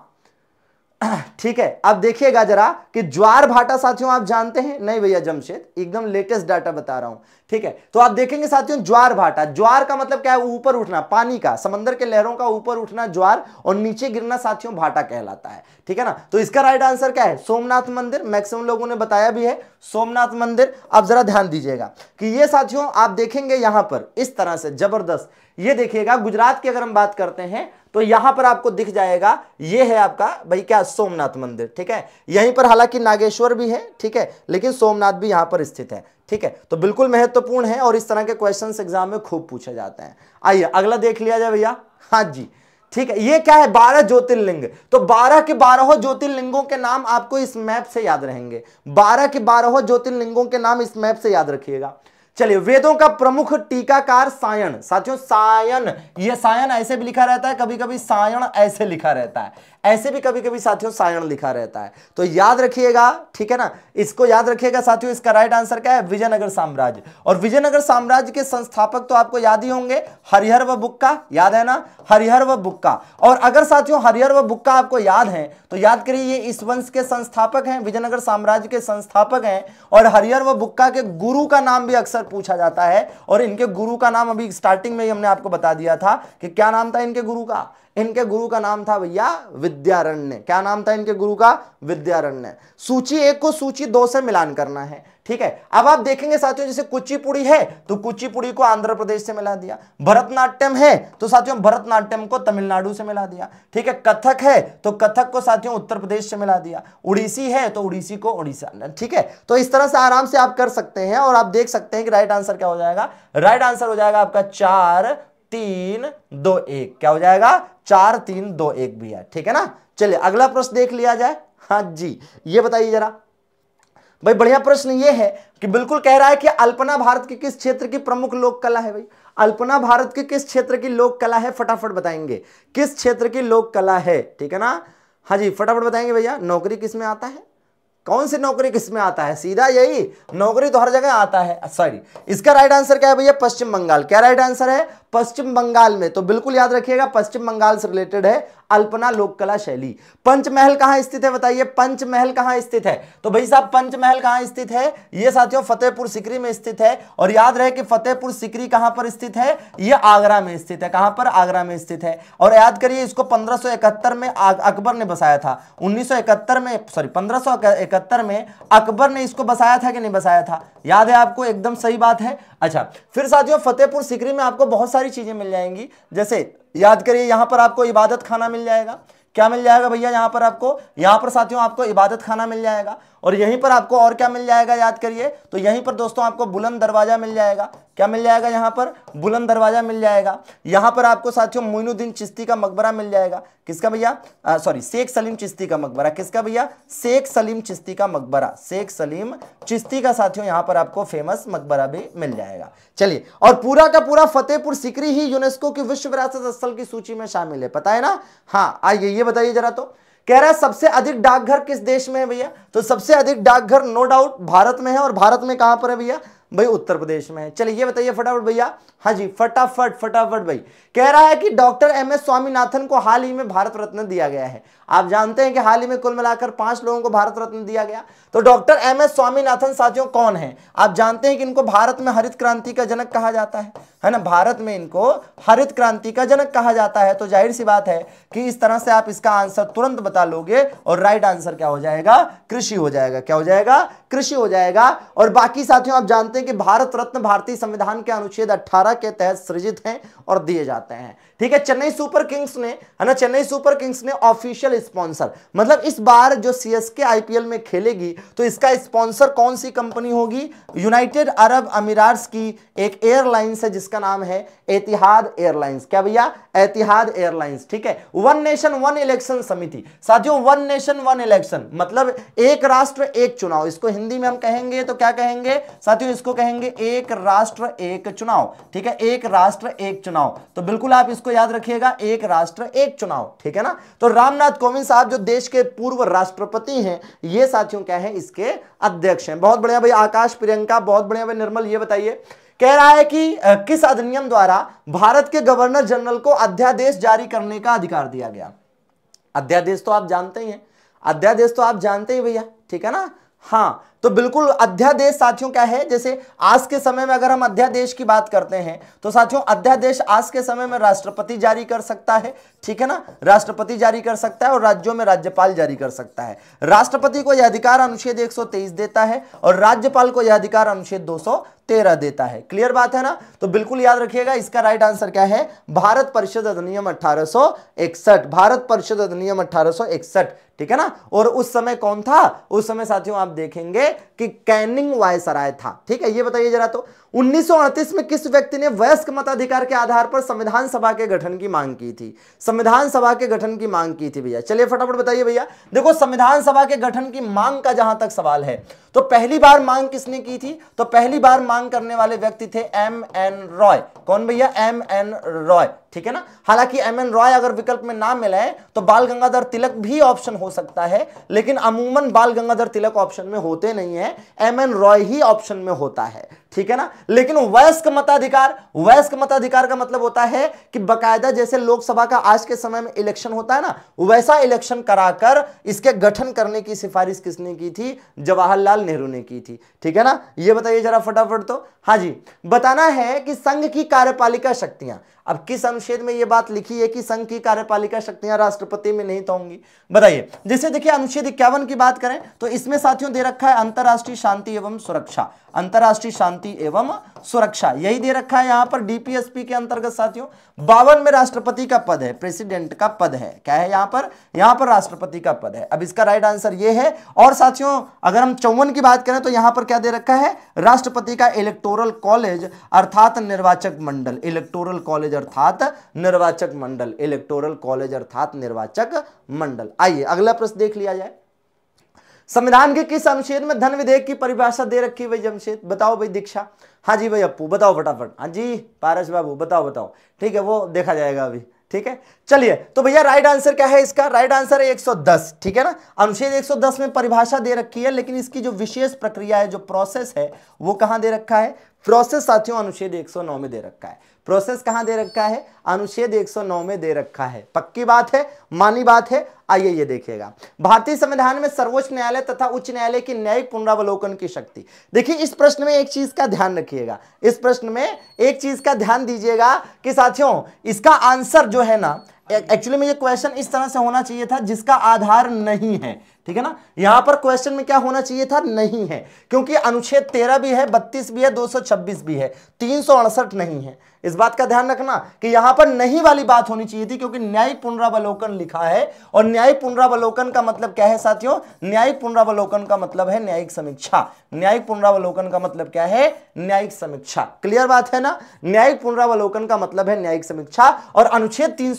Speaker 1: ठीक है अब देखिएगा जरा कि ज्वार भाटा साथियों आप जानते हैं नहीं भैया जमशेद एकदम लेटेस्ट डाटा बता रहा हूं ठीक है तो आप देखेंगे साथियों ज्वार भाटा ज्वार का मतलब क्या है ऊपर उठना पानी का समंदर के लहरों का ऊपर उठना ज्वार और नीचे गिरना साथियों भाटा कहलाता है ठीक है ना तो इसका राइट आंसर क्या है सोमनाथ मंदिर मैक्सिमम लोगों ने बताया भी है सोमनाथ मंदिर आप जरा ध्यान दीजिएगा कि ये साथियों आप देखेंगे यहां पर इस तरह से जबरदस्त ये देखिएगा गुजरात की अगर हम बात करते हैं तो यहां पर आपको दिख जाएगा ये है आपका भाई क्या सोमनाथ मंदिर ठीक है यहीं पर हालांकि नागेश्वर भी है ठीक है लेकिन सोमनाथ भी यहां पर स्थित है ठीक है तो बिल्कुल महत्वपूर्ण है और इस तरह के क्वेश्चंस एग्जाम में खूब पूछे जाते हैं आइए अगला देख लिया जाए भैया हाँ जी ठीक है ये क्या है बारह ज्योतिर्लिंग तो बारह के बारह ज्योतिर्लिंगों के नाम आपको इस मैप से याद रहेंगे बारह के बारह ज्योतिर्लिंगों के नाम इस मैप से याद रखिएगा चलिए वेदों का प्रमुख टीकाकार सायन साथियों सायन ये सायन ऐसे भी लिखा रहता है कभी कभी सायन ऐसे लिखा रहता है ऐसे भी कभी कभी साथियों सायन लिखा रहता है तो याद रखिएगा ठीक है ना इसको याद रखिएगा साथियों इसका राइट आंसर क्या है विजयनगर साम्राज्य और विजयनगर साम्राज्य के संस्थापक तो आपको याद ही होंगे हरिहर व बुक्का याद है ना हरिहर व बुक्का और अगर साथियों हरिहर व बुक्का आपको याद है तो याद करिए ये इस वंश के संस्थापक हैं विजयनगर साम्राज्य के संस्थापक हैं और हरिहर व बुक्का के गुरु का नाम भी अक्सर अक्सर पूछा जाता है और इनके गुरु का नाम अभी स्टार्टिंग में ही हमने आपको बता दिया था कि क्या नाम था इनके गुरु का इनके गुरु का नाम था भैया विद्यारण्य क्या नाम था इनके गुरु का विद्यारण्य सूची एक को सूची दो से मिलान करना है ठीक है अब आप देखेंगे साथियों जैसे कुचिपुड़ी है तो कुचिपुड़ी को आंध्र प्रदेश से मिला दिया भरतनाट्यम है तो साथियों भरतनाट्यम को तमिलनाडु से मिला दिया ठीक है कथक है तो कथक को साथियों उत्तर प्रदेश से मिला दिया उड़ीसी है तो उड़ीसी को उड़ीसा ठीक है तो इस तरह से आराम से आप कर सकते हैं और आप देख सकते हैं कि राइट आंसर क्या हो जाएगा राइट आंसर हो जाएगा आपका चार तीन दो एक क्या हो जाएगा चार तीन दो एक भी है ठीक है ना चलिए अगला प्रश्न देख लिया जाए हाँ जी ये बताइए जरा भाई बढ़िया प्रश्न ये है कि बिल्कुल कह रहा है कि अल्पना भारत के किस क्षेत्र की प्रमुख लोक कला है भाई अल्पना भारत के किस क्षेत्र की लोक कला है फटाफट बताएंगे किस क्षेत्र की लोक कला है ठीक है ना हाँ जी फटाफट बताएंगे भैया नौकरी किस में आता है कौन सी नौकरी किस में आता है सीधा यही नौकरी तो हर जगह आता है सॉरी इसका राइट आंसर क्या है भैया पश्चिम बंगाल क्या राइट आंसर है पश्चिम बंगाल में तो बिल्कुल याद रखिएगा पश्चिम बंगाल से रिलेटेड है अल्पना लोककला शैली पंचमहल कहां स्थित है बताइए पंचमहल कहां स्थित है तो भाई साहब पंचमहल कहां स्थित है ये साथियों फतेहपुर सिकरी में स्थित है और याद रहे कि फतेहपुर सिकरी कहां पर स्थित है ये आगरा में स्थित है कहां पर आगरा में स्थित है और याद करिए इसको पंद्रह में अकबर ने बसाया था उन्नीस में सॉरी पंद्रह में अकबर ने इसको बसाया था कि नहीं बसाया था याद है आपको एकदम सही बात है अच्छा फिर साथियों फतेहपुर सिकरी में आपको बहुत सारी चीजें मिल जाएंगी जैसे याद करिए यहां पर आपको इबादत खाना मिल जाएगा क्या मिल जाएगा भैया यहां पर आपको यहां पर साथियों आपको इबादत खाना मिल जाएगा और यहीं पर आपको और क्या मिल जाएगा याद करिए तो यहीं पर दोस्तों आपको बुलंद दरवाजा मिल जाएगा क्या मिल जाएगा यहाँ पर बुलंद दरवाजा मिल जाएगा यहाँ पर आपको साथियों मोइनुद्दीन चिश्ती का मकबरा मिल जाएगा किसका भैया सॉरी शेख सलीम चिश्ती का मकबरा किसका भैया शेख सलीम चिश्ती का मकबरा शेख सलीम चिश्ती का साथियों यहाँ पर आपको फेमस मकबरा भी मिल जाएगा चलिए और पूरा का पूरा फतेहपुर सिकरी ही यूनेस्को की विश्व विरासत स्थल की सूची में शामिल है पता है ना हाँ आइए ये बताइए जरा तो कह रहा है सबसे अधिक डाकघर किस देश में है भैया तो सबसे अधिक डाकघर नो डाउट भारत में है और भारत में कहां पर है भैया भाई उत्तर प्रदेश में है चलिए ये बताइए फटाफट भैया हाँ जी फटाफट फटाफट भाई कह रहा है कि डॉक्टर एम एस स्वामीनाथन को हाल ही में भारत रत्न दिया गया है आप जानते हैं कि हाल ही में कुल मिलाकर पांच लोगों को भारत रत्न दिया गया तो डॉक्टर एम एस स्वामीनाथन साथियों कौन है आप जानते हैं कि इनको भारत में हरित क्रांति का जनक कहा जाता है है ना भारत में इनको हरित क्रांति का जनक कहा जाता है तो जाहिर सी बात है कि इस तरह से आप इसका आंसर तुरंत बता लोगे और राइट आंसर क्या हो जाएगा कृषि हो जाएगा क्या हो जाएगा कृषि हो जाएगा और बाकी साथियों आप जानते हैं कि भारत रत्न भारतीय संविधान के अनुच्छेद 18 के तहत सृजित हैं और दिए जाते हैं ठीक है चेन्नई सुपर किंग्स ने है ना चेन्नई सुपर किंग्स ने ऑफिशियल स्पॉन्सर मतलब इस बार जो सी एस के आईपीएल में खेलेगी तो इसका स्पॉन्सर कौन सी कंपनी होगी यूनाइटेड अरब अमीरात की एक एयरलाइंस है जिसका नाम है एतिहाद एयरलाइंस क्या भैया एतिहाद एयरलाइंस ठीक है वन नेशन वन इलेक्शन समिति साथियों वन नेशन वन इलेक्शन मतलब एक राष्ट्र एक चुनाव इसको हिंदी में हम कहेंगे तो क्या कहेंगे साथियों इसको इसको कहेंगे एक राष्ट्र एक चुनाव ठीक है एक राष्ट्र एक चुनाव तो बिल्कुल आप इसको याद रखिएगा एक राष्ट्र एक चुनाव ठीक है ना तो रामनाथ कोविंद साहब जो देश के पूर्व राष्ट्रपति हैं ये साथियों क्या है इसके अध्यक्ष हैं बहुत बढ़िया भाई आकाश प्रियंका बहुत बढ़िया भाई निर्मल ये बताइए कह रहा है कि किस अधिनियम द्वारा भारत के गवर्नर जनरल को अध्यादेश जारी करने का अधिकार दिया गया अध्यादेश तो आप जानते ही हैं अध्यादेश तो आप जानते ही भैया ठीक है ना हाँ तो बिल्कुल अध्यादेश साथियों क्या है जैसे आज के समय में अगर हम अध्यादेश की बात करते हैं तो साथियों अध्यादेश आज के समय में राष्ट्रपति जारी कर सकता है ठीक है ना राष्ट्रपति जारी कर सकता है और राज्यों में राज्यपाल जारी कर सकता है राष्ट्रपति को यह अधिकार अनुच्छेद एक देता है और राज्यपाल को यह अधिकार अनुच्छेद तेरह देता है क्लियर बात है ना तो बिल्कुल याद रखिएगा इसका राइट आंसर क्या है भारत परिषद अधिनियम अठारह भारत परिषद अधिनियम अठारह ठीक है ना और उस समय कौन था उस समय साथियों आप देखेंगे कि कैनिंग वायसराय था ठीक है ये बताइए जरा तो 1938 में किस व्यक्ति ने वयस्क मताधिकार के आधार पर संविधान सभा के गठन की मांग की थी संविधान सभा के गठन की मांग की थी भैया चलिए फटाफट बताइए भैया देखो संविधान सभा के गठन की मांग का जहां तक सवाल है तो पहली बार मांग किसने की थी तो पहली बार मांग करने वाले व्यक्ति थे एम एन रॉय कौन भैया एम एन रॉय ठीक है ना हालांकि एम एन रॉय अगर विकल्प में ना मिलाए तो बाल गंगाधर तिलक भी ऑप्शन हो सकता है लेकिन अमूमन बाल गंगाधर तिलक ऑप्शन में होते नहीं है एम एन रॉय ही ऑप्शन में होता है ठीक है ना लेकिन वयस्क मताधिकार वयस्क मताधिकार का मतलब होता है कि बकायदा जैसे लोकसभा का आज के समय में इलेक्शन होता है ना वैसा इलेक्शन कराकर इसके गठन करने की सिफारिश किसने की थी जवाहरलाल नेहरू ने की थी ठीक है ना ये बताइए जरा फटाफट तो हाँ जी बताना है कि संघ की कार्यपालिका शक्तियां अब किस अनुच्छेद में यह बात लिखी है कि संघ की कार्यपालिका शक्तियां राष्ट्रपति में नहीं तो होंगी बताइए जैसे देखिए अनुच्छेद इक्यावन की बात करें तो इसमें साथियों दे रखा है अंतर्राष्ट्रीय शांति एवं सुरक्षा अंतर्राष्ट्रीय शांति शांति एवं सुरक्षा यही दे रखा है यहां पर डीपीएसपी के अंतर्गत साथियों बावन में राष्ट्रपति का पद है प्रेसिडेंट का पद है क्या है यहां पर यहां पर राष्ट्रपति का पद है अब इसका राइट आंसर ये है और साथियों अगर हम चौवन की बात करें तो यहां पर क्या दे रखा है राष्ट्रपति का इलेक्टोरल कॉलेज अर्थात निर्वाचक मंडल इलेक्टोरल कॉलेज अर्थात निर्वाचक मंडल इलेक्टोरल कॉलेज अर्थात निर्वाचक मंडल आइए अगला प्रश्न देख लिया जाए संविधान के किस अनुच्छेद में धन विधेयक की परिभाषा दे रखी है भाई जमशेद बताओ भाई दीक्षा हाँ जी भाई अपू बताओ फटाफट हाँ जी पारस बाबू बताओ बताओ ठीक है वो देखा जाएगा अभी ठीक है चलिए तो भैया राइट आंसर क्या है इसका राइट आंसर है 110 ठीक है ना अनुच्छेद 110 में परिभाषा दे रखी है लेकिन इसकी जो विशेष प्रक्रिया है जो प्रोसेस है वो कहां दे रखा है प्रोसेस साथियों अनुच्छेद 109 में दे रखा है प्रोसेस कहां दे रखा है अनुच्छेद 109 में दे रखा है पक्की बात है मानी बात है आइए ये देखिएगा भारतीय संविधान में सर्वोच्च न्यायालय तथा उच्च न्यायालय की न्यायिक पुनरावलोकन की शक्ति देखिए इस प्रश्न में एक चीज का ध्यान रखिएगा इस प्रश्न में एक चीज का ध्यान दीजिएगा कि साथियों इसका आंसर जो है ना एक्चुअली में ये क्वेश्चन इस तरह से होना चाहिए था जिसका आधार नहीं है ठीक है ना यहां पर क्वेश्चन में क्या होना चाहिए था नहीं है क्योंकि अनुच्छेद तेरह भी है बत्तीस भी है छब्बीस भी है तीन नहीं है इस बात का ध्यान रखना कि यहां पर नहीं वाली बात होनी चाहिए थी क्योंकि न्यायिक पुनरावलोकन लिखा है और न्यायिक पुनरावलोकन का मतलब क्या है साथियों न्यायिक पुनरावलोकन का मतलब है न्यायिक समीक्षा न्यायिक पुनरावलोकन का मतलब क्या है न्यायिक समीक्षा क्लियर बात है ना न्यायिक पुनरावलोकन का मतलब है न्यायिक समीक्षा और अनुच्छेद तीन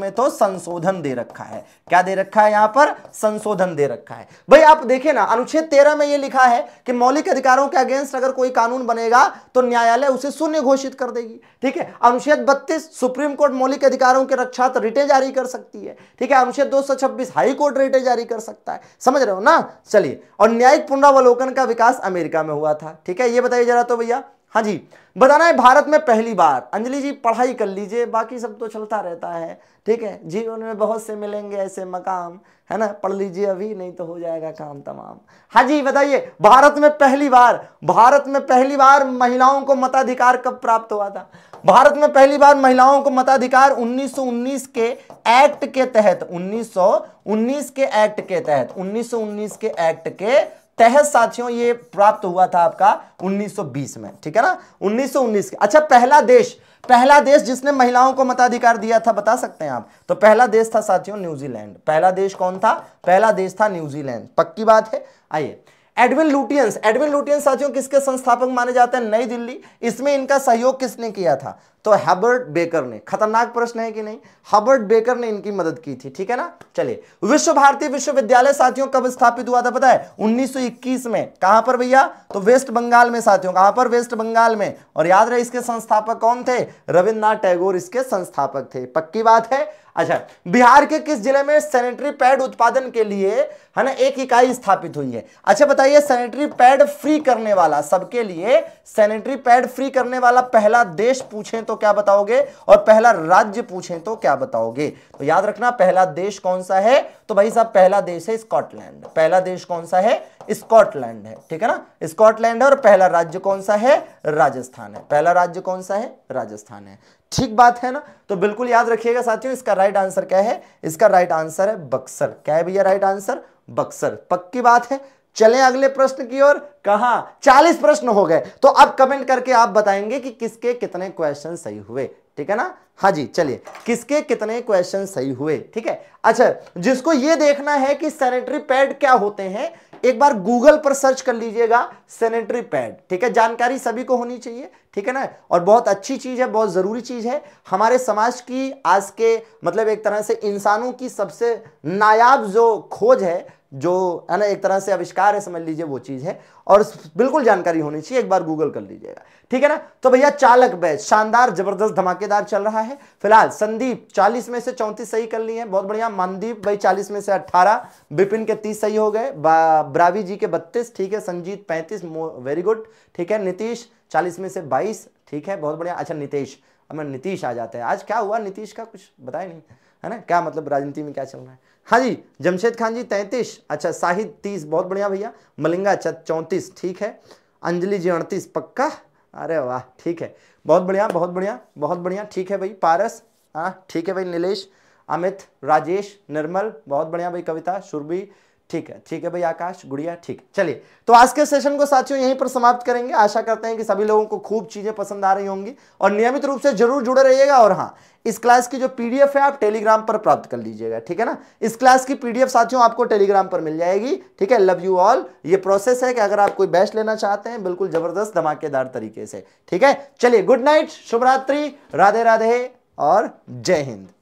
Speaker 1: में तो संशोधन दे रखा है क्या दे रखा है यहां पर संशोधन दे रखा है भाई आप देखें ना अनुच्छेद तेरह में यह लिखा है कि मौलिक अधिकारों के अगेंस्ट अगर कोई कानून बनेगा तो न्यायालय उसे शून्य घोषित कर देगी ठीक है अनुच्छेद बत्तीस सुप्रीम कोर्ट मौलिक अधिकारों के रक्षार्थ तो रिटे जारी कर सकती है ठीक है अनुच्छेद दो हाई कोर्ट रिटे जारी कर सकता है समझ रहे हो ना चलिए और न्यायिक पुनरावलोकन का विकास अमेरिका में हुआ था ठीक है यह बताइए जरा तो भैया हाँ जी बताना है भारत में पहली बार अंजलि जी पढ़ाई कर लीजिए बाकी सब तो चलता रहता है ठीक है जीवन में बहुत से मिलेंगे ऐसे मकाम है ना पढ़ लीजिए अभी नहीं तो हो जाएगा काम तमाम हाँ जी बताइए भारत में पहली बार भारत में पहली बार महिलाओं को मताधिकार कब प्राप्त हुआ था भारत में पहली बार महिलाओं को मताधिकार 1919 के एक्ट के तहत 1919 के एक्ट के तहत 1919 के एक्ट के तहत साथियों ये प्राप्त हुआ था आपका 1920 में ठीक है ना 1919 के अच्छा पहला देश पहला देश जिसने महिलाओं को मताधिकार दिया था बता सकते हैं आप तो पहला देश था साथियों न्यूजीलैंड पहला देश कौन था पहला देश था न्यूजीलैंड पक्की बात है आइए एडविन लुटियंस एडविन लुटियंस साथियों किसके संस्थापक माने जाते हैं नई दिल्ली इसमें इनका सहयोग किसने किया था तो हैबर्ट बेकर ने खतरनाक प्रश्न है कि नहीं हबर्ट बेकर ने इनकी मदद की थी ठीक है ना चलिए विश्व भारती विश्वविद्यालय साथियों कब स्थापित हुआ था पता है 1921 में कहां पर भैया तो वेस्ट बंगाल में साथियों कहां पर वेस्ट बंगाल में और याद रहे इसके संस्थापक कौन थे रविन्द्रनाथ टैगोर इसके संस्थापक थे पक्की बात है अच्छा बिहार के किस जिले में सैनिटरी पैड उत्पादन के लिए है ना एक इकाई स्थापित हुई है अच्छा बताइए सैनिटरी पैड फ्री करने वाला सबके लिए सैनिटरी पैड फ्री करने वाला पहला देश पूछे तो क्या बताओगे और पहला राज्य पूछें तो क्या बताओगे तो याद रखना पहला देश कौन सा है तो भाई साहब पहला देश है स्कॉटलैंड पहला देश कौन सा है स्कॉटलैंड है ठीक है ना स्कॉटलैंड है और पहला राज्य कौन सा है राजस्थान है पहला राज्य कौन सा है राजस्थान है ठीक बात है ना तो बिल्कुल याद रखिएगा साथियों इसका राइट आंसर क्या है इसका राइट आंसर है बक्सर क्या है भैया राइट आंसर बक्सर पक्की बात है चले अगले प्रश्न की ओर कहा 40 प्रश्न हो गए तो अब कमेंट करके आप बताएंगे कि किसके कितने क्वेश्चन सही हुए ठीक है ना हाँ जी चलिए किसके कितने क्वेश्चन सही हुए ठीक है अच्छा जिसको ये देखना है कि सैनिटरी पैड क्या होते हैं एक बार गूगल पर सर्च कर लीजिएगा सैनिटरी पैड ठीक है जानकारी सभी को होनी चाहिए ठीक है ना और बहुत अच्छी चीज़ है बहुत ज़रूरी चीज़ है हमारे समाज की आज के मतलब एक तरह से इंसानों की सबसे नायाब जो खोज है जो है ना एक तरह से आविष्कार है समझ लीजिए वो चीज़ है और बिल्कुल जानकारी होनी चाहिए एक बार गूगल कर लीजिएगा ठीक है ना तो भैया चालक बैच शानदार जबरदस्त धमाकेदार चल रहा है फिलहाल संदीप 40 में से 34 सही कर लिए हैं बहुत बढ़िया मनदीप भाई 40 में से 18 बिपिन के 30 सही हो गए ब्रावी जी के 32 ठीक है संजीत पैंतीस वेरी गुड ठीक है नीतीश चालीस में से बाईस ठीक है बहुत बढ़िया अच्छा नीतीश अब नीतीश आ जाते हैं आज क्या हुआ नीतीश का कुछ बताया नहीं है ना क्या मतलब राजनीति में क्या चल रहा है हाँ जी जमशेद खान जी तैंतीस अच्छा साहिद तीस बहुत बढ़िया भैया मलिंगा अच्छा चौंतीस ठीक है अंजलि जी अड़तीस पक्का अरे वाह ठीक है बहुत बढ़िया बहुत बढ़िया बहुत बढ़िया ठीक है भाई पारस हाँ ठीक है भाई नीलेश अमित राजेश निर्मल बहुत बढ़िया भाई कविता सुरभि ठीक है ठीक है भाई आकाश गुड़िया ठीक चलिए तो आज के सेशन को साथियों यहीं पर समाप्त करेंगे आशा करते हैं कि सभी लोगों को खूब चीज़ें पसंद आ रही होंगी और नियमित रूप से जरूर जुड़े रहिएगा और हाँ इस क्लास की जो पीडीएफ है आप टेलीग्राम पर प्राप्त कर लीजिएगा ठीक है ना इस क्लास की पीडीएफ साथियों आपको टेलीग्राम पर मिल जाएगी ठीक है लव यू ऑल ये प्रोसेस है कि अगर आप कोई बैच लेना चाहते हैं बिल्कुल जबरदस्त धमाकेदार तरीके से ठीक है चलिए गुड नाइट शुभरात्रि राधे राधे और जय हिंद